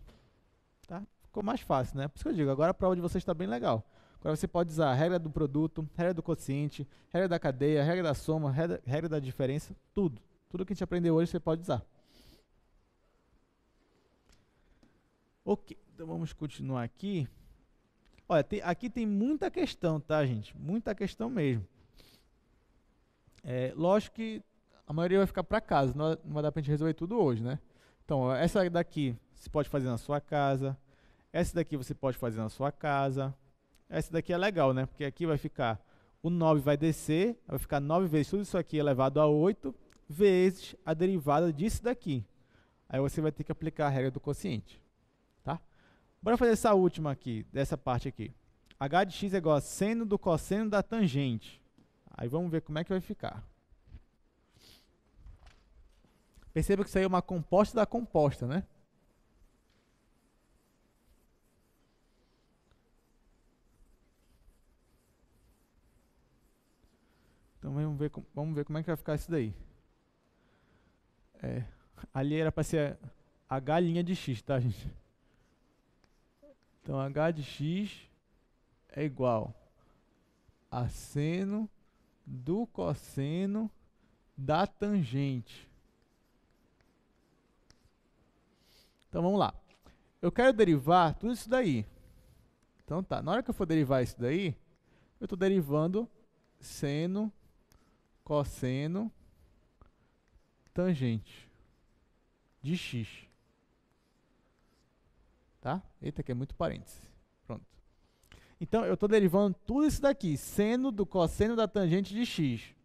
Tá? Ficou mais fácil, né? Por isso que eu digo, agora a prova de vocês está bem legal. Agora você pode usar a regra do produto, regra do quociente, regra da cadeia, regra da soma, regra, regra da diferença, tudo. Tudo que a gente aprendeu hoje você pode usar. Ok. Então vamos continuar aqui. Olha, tem, aqui tem muita questão, tá, gente? Muita questão mesmo. É, lógico que a maioria vai ficar para casa, não, não vai dar para gente resolver tudo hoje, né? Então, essa daqui você pode fazer na sua casa. Essa daqui você pode fazer na sua casa. Essa daqui é legal, né? Porque aqui vai ficar o 9 vai descer, vai ficar 9 vezes tudo isso aqui elevado a 8 vezes a derivada disso daqui. Aí você vai ter que aplicar a regra do quociente. Bora fazer essa última aqui, dessa parte aqui. H de x é igual a seno do cosseno da tangente. Aí vamos ver como é que vai ficar. Perceba que isso aí é uma composta da composta, né? Então vamos ver, vamos ver como é que vai ficar isso daí. É, ali era para ser H galinha de x, tá, gente? Então, h de x é igual a seno do cosseno da tangente. Então, vamos lá. Eu quero derivar tudo isso daí. Então, tá. Na hora que eu for derivar isso daí, eu estou derivando seno, cosseno, tangente de x. Eita, que é muito parênteses. Pronto. Então, eu estou derivando tudo isso daqui, seno do cosseno da tangente de x.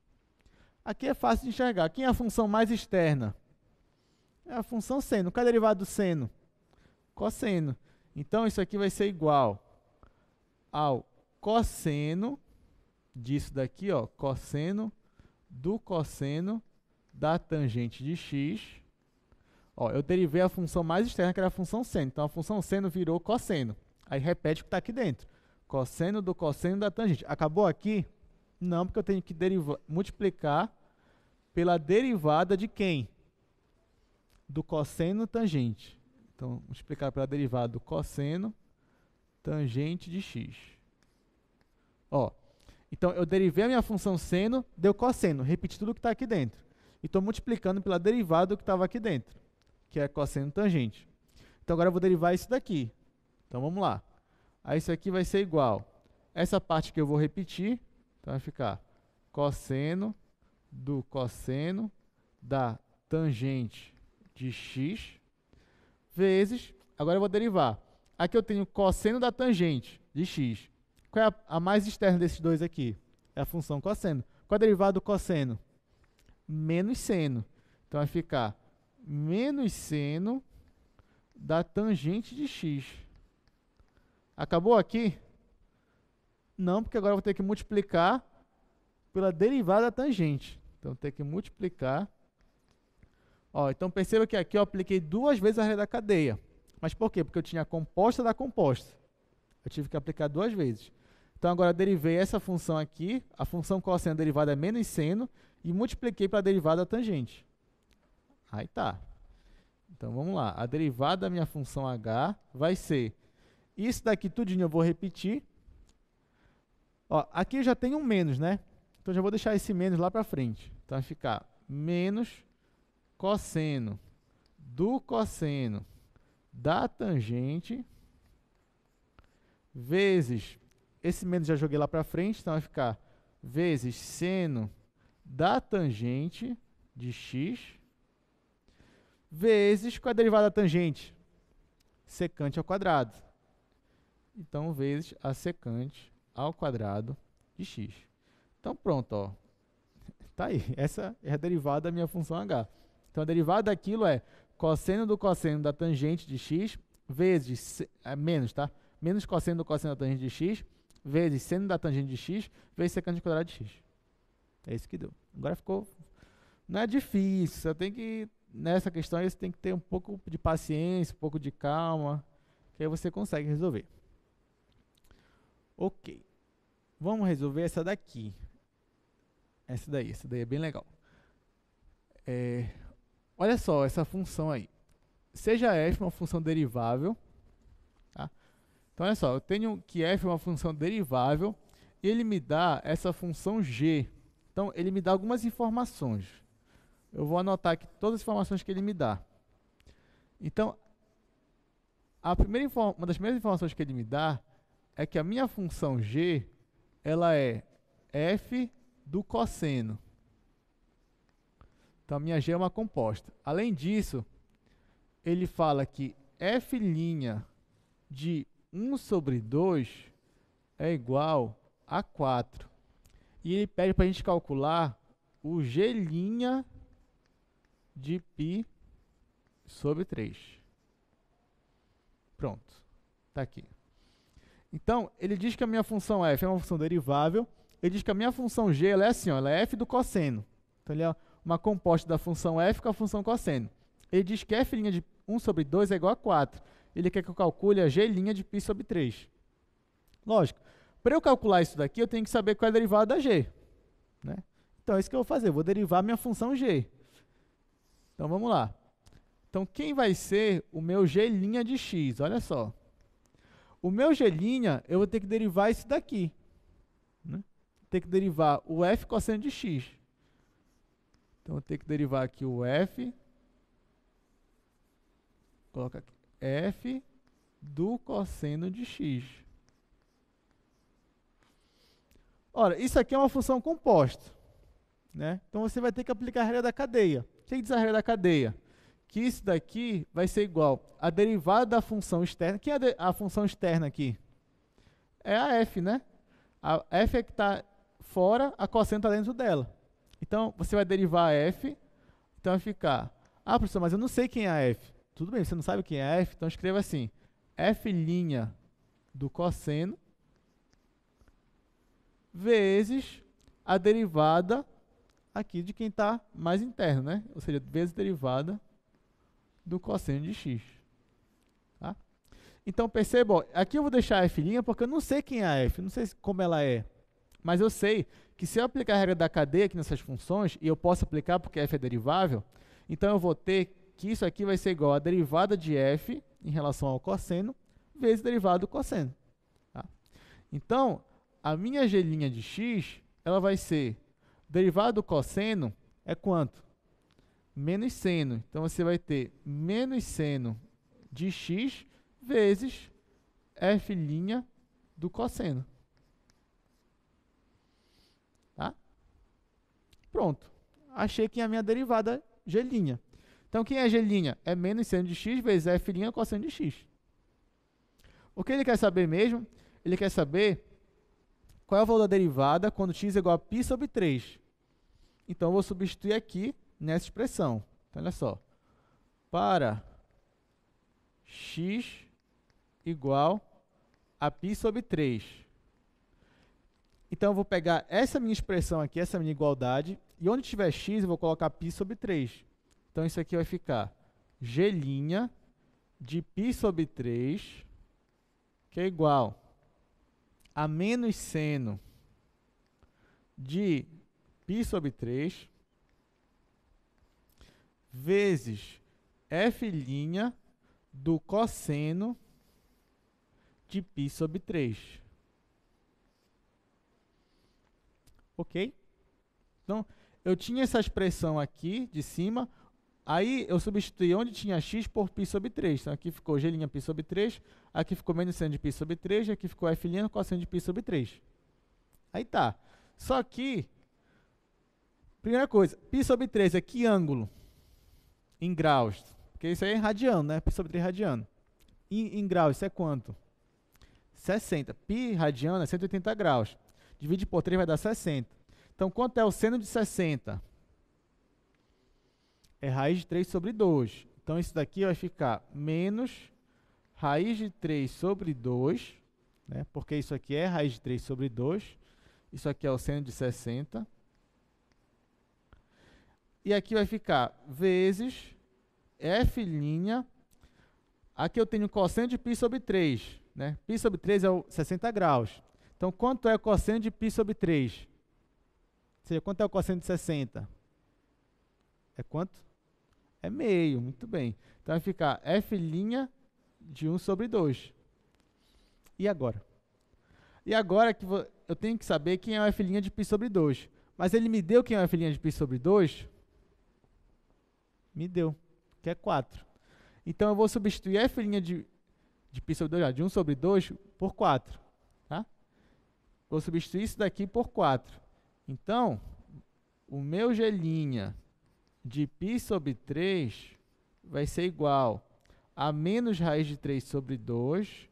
Aqui é fácil de enxergar. Quem é a função mais externa? É a função seno. Qual é a derivada do seno? Cosseno. Então, isso aqui vai ser igual ao cosseno disso daqui, ó, cosseno do cosseno da tangente de x Ó, eu derivei a função mais externa, que era a função seno. Então, a função seno virou cosseno. Aí, repete o que está aqui dentro. Cosseno do cosseno da tangente. Acabou aqui? Não, porque eu tenho que derivar, multiplicar pela derivada de quem? Do cosseno tangente. Então, multiplicar pela derivada do cosseno tangente de x. Ó, então, eu derivei a minha função seno, deu cosseno. Repeti tudo o que está aqui dentro. E estou multiplicando pela derivada do que estava aqui dentro que é cosseno tangente. Então agora eu vou derivar isso daqui. Então vamos lá. Aí isso aqui vai ser igual. Essa parte que eu vou repetir, então vai ficar cosseno do cosseno da tangente de x vezes, agora eu vou derivar. Aqui eu tenho cosseno da tangente de x. Qual é a, a mais externa desses dois aqui? É a função cosseno. Qual é a derivada do cosseno? Menos seno. Então vai ficar menos seno da tangente de x. Acabou aqui? Não, porque agora eu vou ter que multiplicar pela derivada da tangente. Então, tem que multiplicar. Ó, então, perceba que aqui eu apliquei duas vezes a regra da cadeia. Mas por quê? Porque eu tinha a composta da composta. Eu tive que aplicar duas vezes. Então, agora derivei essa função aqui. A função cosseno derivada é menos seno. E multipliquei pela derivada da tangente. Aí tá. Então vamos lá. A derivada da minha função h vai ser. Isso daqui tudinho eu vou repetir. Ó, aqui já tenho um menos, né? Então já vou deixar esse menos lá para frente. Então vai ficar menos cosseno do cosseno da tangente vezes esse menos já joguei lá para frente, então vai ficar vezes seno da tangente de x vezes com a derivada tangente, secante ao quadrado. Então, vezes a secante ao quadrado de x. Então, pronto, ó. Tá aí. Essa é a derivada da minha função h. Então, a derivada daquilo é cosseno do cosseno da tangente de x vezes é, menos, tá? Menos cosseno do cosseno da tangente de x vezes seno da tangente de x vezes secante ao quadrado de x. É isso que deu. Agora ficou... Não é difícil, só tem que nessa questão você tem que ter um pouco de paciência, um pouco de calma, que aí você consegue resolver. Ok. Vamos resolver essa daqui. Essa daí, essa daí é bem legal. É, olha só essa função aí. Seja f uma função derivável. Tá? Então, olha só, eu tenho que f é uma função derivável e ele me dá essa função g. Então, ele me dá algumas informações. Eu vou anotar aqui todas as informações que ele me dá. Então, a primeira uma das primeiras informações que ele me dá é que a minha função g ela é f do cosseno. Então, a minha g é uma composta. Além disso, ele fala que f' de 1 sobre 2 é igual a 4. E ele pede para a gente calcular o g' de π sobre 3. Pronto, está aqui. Então, ele diz que a minha função f é uma função derivável, ele diz que a minha função g ela é assim, ó, ela é f do cosseno. Então, ele é uma composta da função f com a função cosseno. Ele diz que f' de 1 sobre 2 é igual a 4. Ele quer que eu calcule a g' de π sobre 3. Lógico, para eu calcular isso daqui, eu tenho que saber qual é a derivada da g. Né? Então, é isso que eu vou fazer, eu vou derivar a minha função g. Então vamos lá. Então quem vai ser o meu g' de x? Olha só. O meu g' eu vou ter que derivar isso daqui. Né? Ter que derivar o f cosseno de x. Então eu tenho que derivar aqui o f. Coloca aqui. f do cosseno de x. Ora, isso aqui é uma função composta. Né? Então você vai ter que aplicar a regra da cadeia tem que desagrega da cadeia. Que isso daqui vai ser igual a derivada da função externa. Quem é a, a função externa aqui? É a f, né? A f é que está fora, a cosseno está dentro dela. Então, você vai derivar a f, então vai ficar... Ah, professor, mas eu não sei quem é a f. Tudo bem, você não sabe quem é a f, então escreva assim. f' do cosseno vezes a derivada aqui de quem está mais interno, né? Ou seja, vezes derivada do cosseno de x. Tá? Então perceba, aqui eu vou deixar a f' porque eu não sei quem é a f, não sei como ela é. Mas eu sei que se eu aplicar a regra da cadeia aqui nessas funções, e eu posso aplicar porque f é derivável, então eu vou ter que isso aqui vai ser igual a derivada de f em relação ao cosseno, vezes derivada do cosseno. Tá? Então, a minha g' de x, ela vai ser Derivada do cosseno é quanto? Menos seno. Então você vai ter menos seno de x vezes f' do cosseno. Tá? Pronto. Achei que a minha derivada é g'. Então quem é g'? É menos seno de x vezes f' cosseno de x. O que ele quer saber mesmo? Ele quer saber qual é o valor da derivada quando x é igual a π sobre 3. Então, eu vou substituir aqui nessa expressão. Então, olha só. Para x igual a π sobre 3. Então, eu vou pegar essa minha expressão aqui, essa minha igualdade, e onde tiver x, eu vou colocar π sobre 3. Então, isso aqui vai ficar g' de π sobre 3, que é igual a menos seno de π sobre 3 vezes f' do cosseno de π sobre 3. Ok? Então, eu tinha essa expressão aqui de cima, aí eu substituí onde tinha x por π sobre 3. Então, aqui ficou g' π sobre 3, aqui ficou menos seno de π sobre 3, aqui ficou f' cosseno de π sobre 3. Aí tá. Só que Primeira coisa, π sobre 3 é que ângulo? Em graus. Porque isso aí é radiano, né? Π sobre 3 radiano. E, em graus, isso é quanto? 60. Π radiano é 180 graus. Divide por 3 vai dar 60. Então, quanto é o seno de 60? É raiz de 3 sobre 2. Então, isso daqui vai ficar menos raiz de 3 sobre 2, né? porque isso aqui é raiz de 3 sobre 2. Isso aqui é o seno de 60. E aqui vai ficar vezes f', aqui eu tenho cosseno de π sobre 3, né? π sobre 3 é o 60 graus. Então, quanto é o cosseno de π sobre 3? Ou seja, quanto é o cosseno de 60? É quanto? É meio, muito bem. Então, vai ficar f' de 1 sobre 2. E agora? E agora que eu tenho que saber quem é o f' de π sobre 2. Mas ele me deu quem é o f' de π sobre 2? me deu, que é 4. Então eu vou substituir f' de, de π sobre 2, de 1 sobre 2 por 4. Tá? Vou substituir isso daqui por 4. Então, o meu g' de π sobre 3 vai ser igual a menos raiz de 3 sobre 2,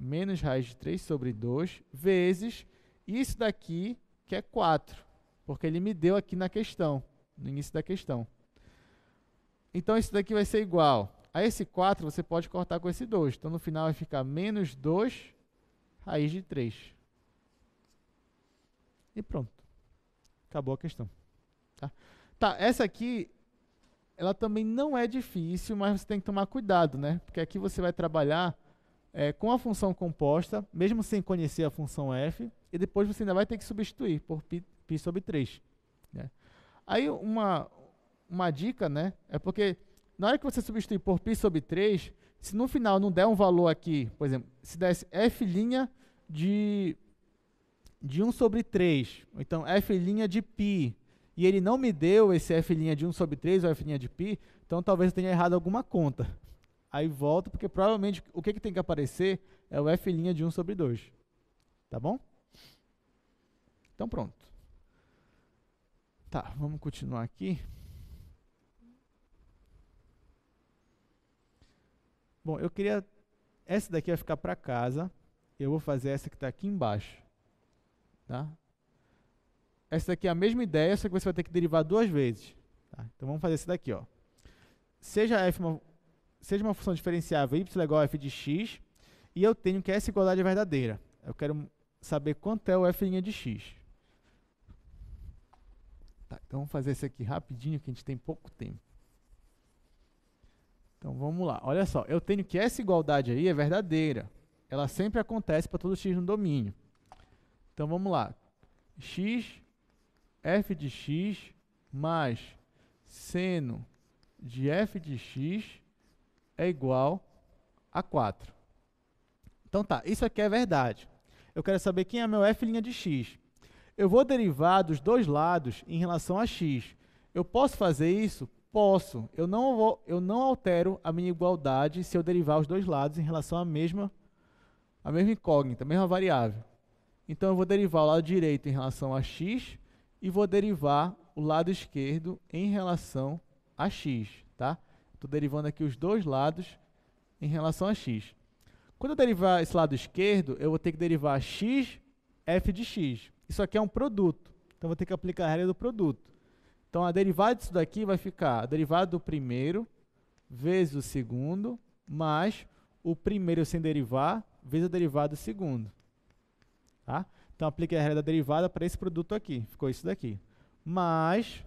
menos raiz de 3 sobre 2, vezes isso daqui, que é 4, porque ele me deu aqui na questão, no início da questão. Então, isso daqui vai ser igual a esse 4, você pode cortar com esse 2. Então, no final vai ficar menos 2 raiz de 3. E pronto. Acabou a questão. Tá? tá, essa aqui, ela também não é difícil, mas você tem que tomar cuidado, né? Porque aqui você vai trabalhar é, com a função composta, mesmo sem conhecer a função f, e depois você ainda vai ter que substituir por π, sobre 3. Né? Aí uma, uma dica, né? É porque na hora que você substituir por π sobre 3, se no final não der um valor aqui, por exemplo, se desse f' de, de 1 sobre 3, ou então f' de π, e ele não me deu esse f' de 1 sobre 3 ou f' de π, então talvez eu tenha errado alguma conta. Aí volto, porque provavelmente o que, que tem que aparecer é o f' de 1 sobre 2. Tá bom? Então pronto. Tá, vamos continuar aqui. Bom, eu queria... Essa daqui vai ficar para casa. Eu vou fazer essa que está aqui embaixo. Tá? Essa daqui é a mesma ideia, só que você vai ter que derivar duas vezes. Tá? Então vamos fazer essa daqui. Ó. Seja, f uma, seja uma função diferenciável y igual a f de x, e eu tenho que essa igualdade é verdadeira. Eu quero saber quanto é o f' de x. Tá, então vamos fazer isso aqui rapidinho, que a gente tem pouco tempo. Então vamos lá. Olha só, eu tenho que essa igualdade aí é verdadeira. Ela sempre acontece para todo x no domínio. Então vamos lá. x f de x mais seno de f de x é igual a 4. Então tá, isso aqui é verdade. Eu quero saber quem é meu f' de x. Eu vou derivar dos dois lados em relação a x. Eu posso fazer isso Posso. Eu não, vou, eu não altero a minha igualdade se eu derivar os dois lados em relação à mesma, à mesma incógnita, a mesma variável. Então eu vou derivar o lado direito em relação a x e vou derivar o lado esquerdo em relação a x, tá? Estou derivando aqui os dois lados em relação a x. Quando eu derivar esse lado esquerdo, eu vou ter que derivar x f de x. Isso aqui é um produto, então eu vou ter que aplicar a regra do produto. Então a derivada disso daqui vai ficar a derivada do primeiro vezes o segundo mais o primeiro sem derivar vezes a derivada do segundo. Tá? Então apliquei a regra da derivada para esse produto aqui, ficou isso daqui. Mas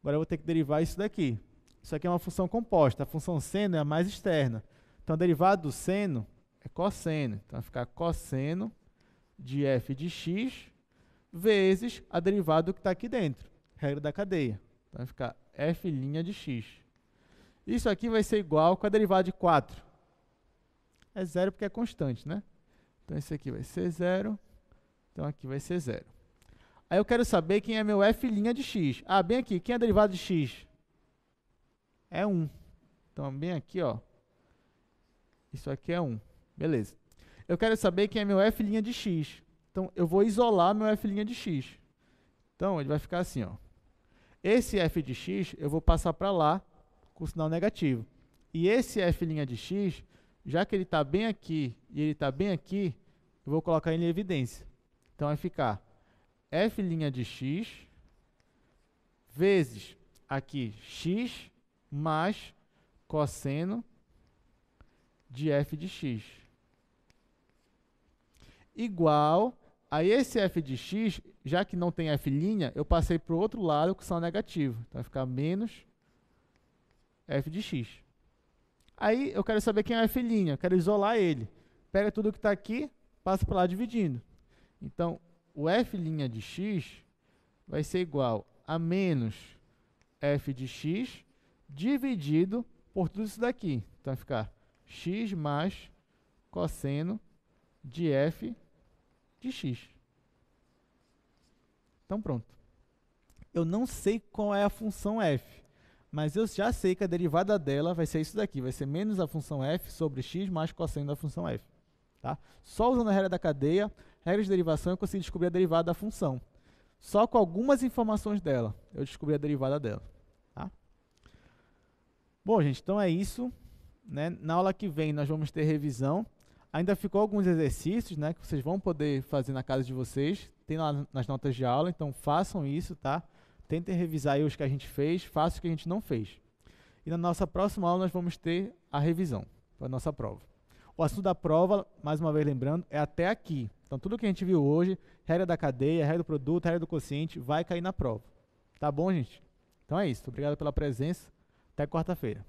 agora eu vou ter que derivar isso daqui. Isso aqui é uma função composta, a função seno é a mais externa. Então a derivada do seno é cosseno, então vai ficar cosseno de f de x vezes a derivada do que está aqui dentro, regra da cadeia. Então vai ficar f' de x. Isso aqui vai ser igual com a derivada de 4. É zero porque é constante, né? Então isso aqui vai ser zero. Então aqui vai ser zero. Aí eu quero saber quem é meu f' de x. Ah, bem aqui, quem é a derivada de x? É 1. Então bem aqui, ó. Isso aqui é 1. Beleza. Eu quero saber quem é meu f' de x. Então eu vou isolar meu f' de x. Então ele vai ficar assim, ó. Esse f de x eu vou passar para lá com sinal negativo. E esse f' de x, já que ele está bem aqui e ele está bem aqui, eu vou colocar ele em evidência. Então vai ficar f' de x vezes aqui x mais cosseno de f de x igual Aí esse f de x, já que não tem f', eu passei para o outro lado com sinal negativo. Então vai ficar menos f de x. Aí eu quero saber quem é f', eu quero isolar ele. Pega tudo que está aqui, passa para lá dividindo. Então o f' de x vai ser igual a menos f de x dividido por tudo isso daqui. Então vai ficar x mais cosseno de f' de x. Então pronto. Eu não sei qual é a função f, mas eu já sei que a derivada dela vai ser isso daqui, vai ser menos a função f sobre x mais cosseno da função f. Tá? Só usando a regra da cadeia, regra de derivação, eu consigo descobrir a derivada da função. Só com algumas informações dela, eu descobri a derivada dela. Tá? Bom, gente, então é isso. Né? Na aula que vem nós vamos ter revisão. Ainda ficou alguns exercícios, né, que vocês vão poder fazer na casa de vocês. Tem lá nas notas de aula, então façam isso, tá? Tentem revisar os que a gente fez, façam os que a gente não fez. E na nossa próxima aula nós vamos ter a revisão, a nossa prova. O assunto da prova, mais uma vez lembrando, é até aqui. Então tudo que a gente viu hoje, regra da cadeia, regra do produto, regra do quociente, vai cair na prova. Tá bom, gente? Então é isso. Obrigado pela presença. Até quarta-feira.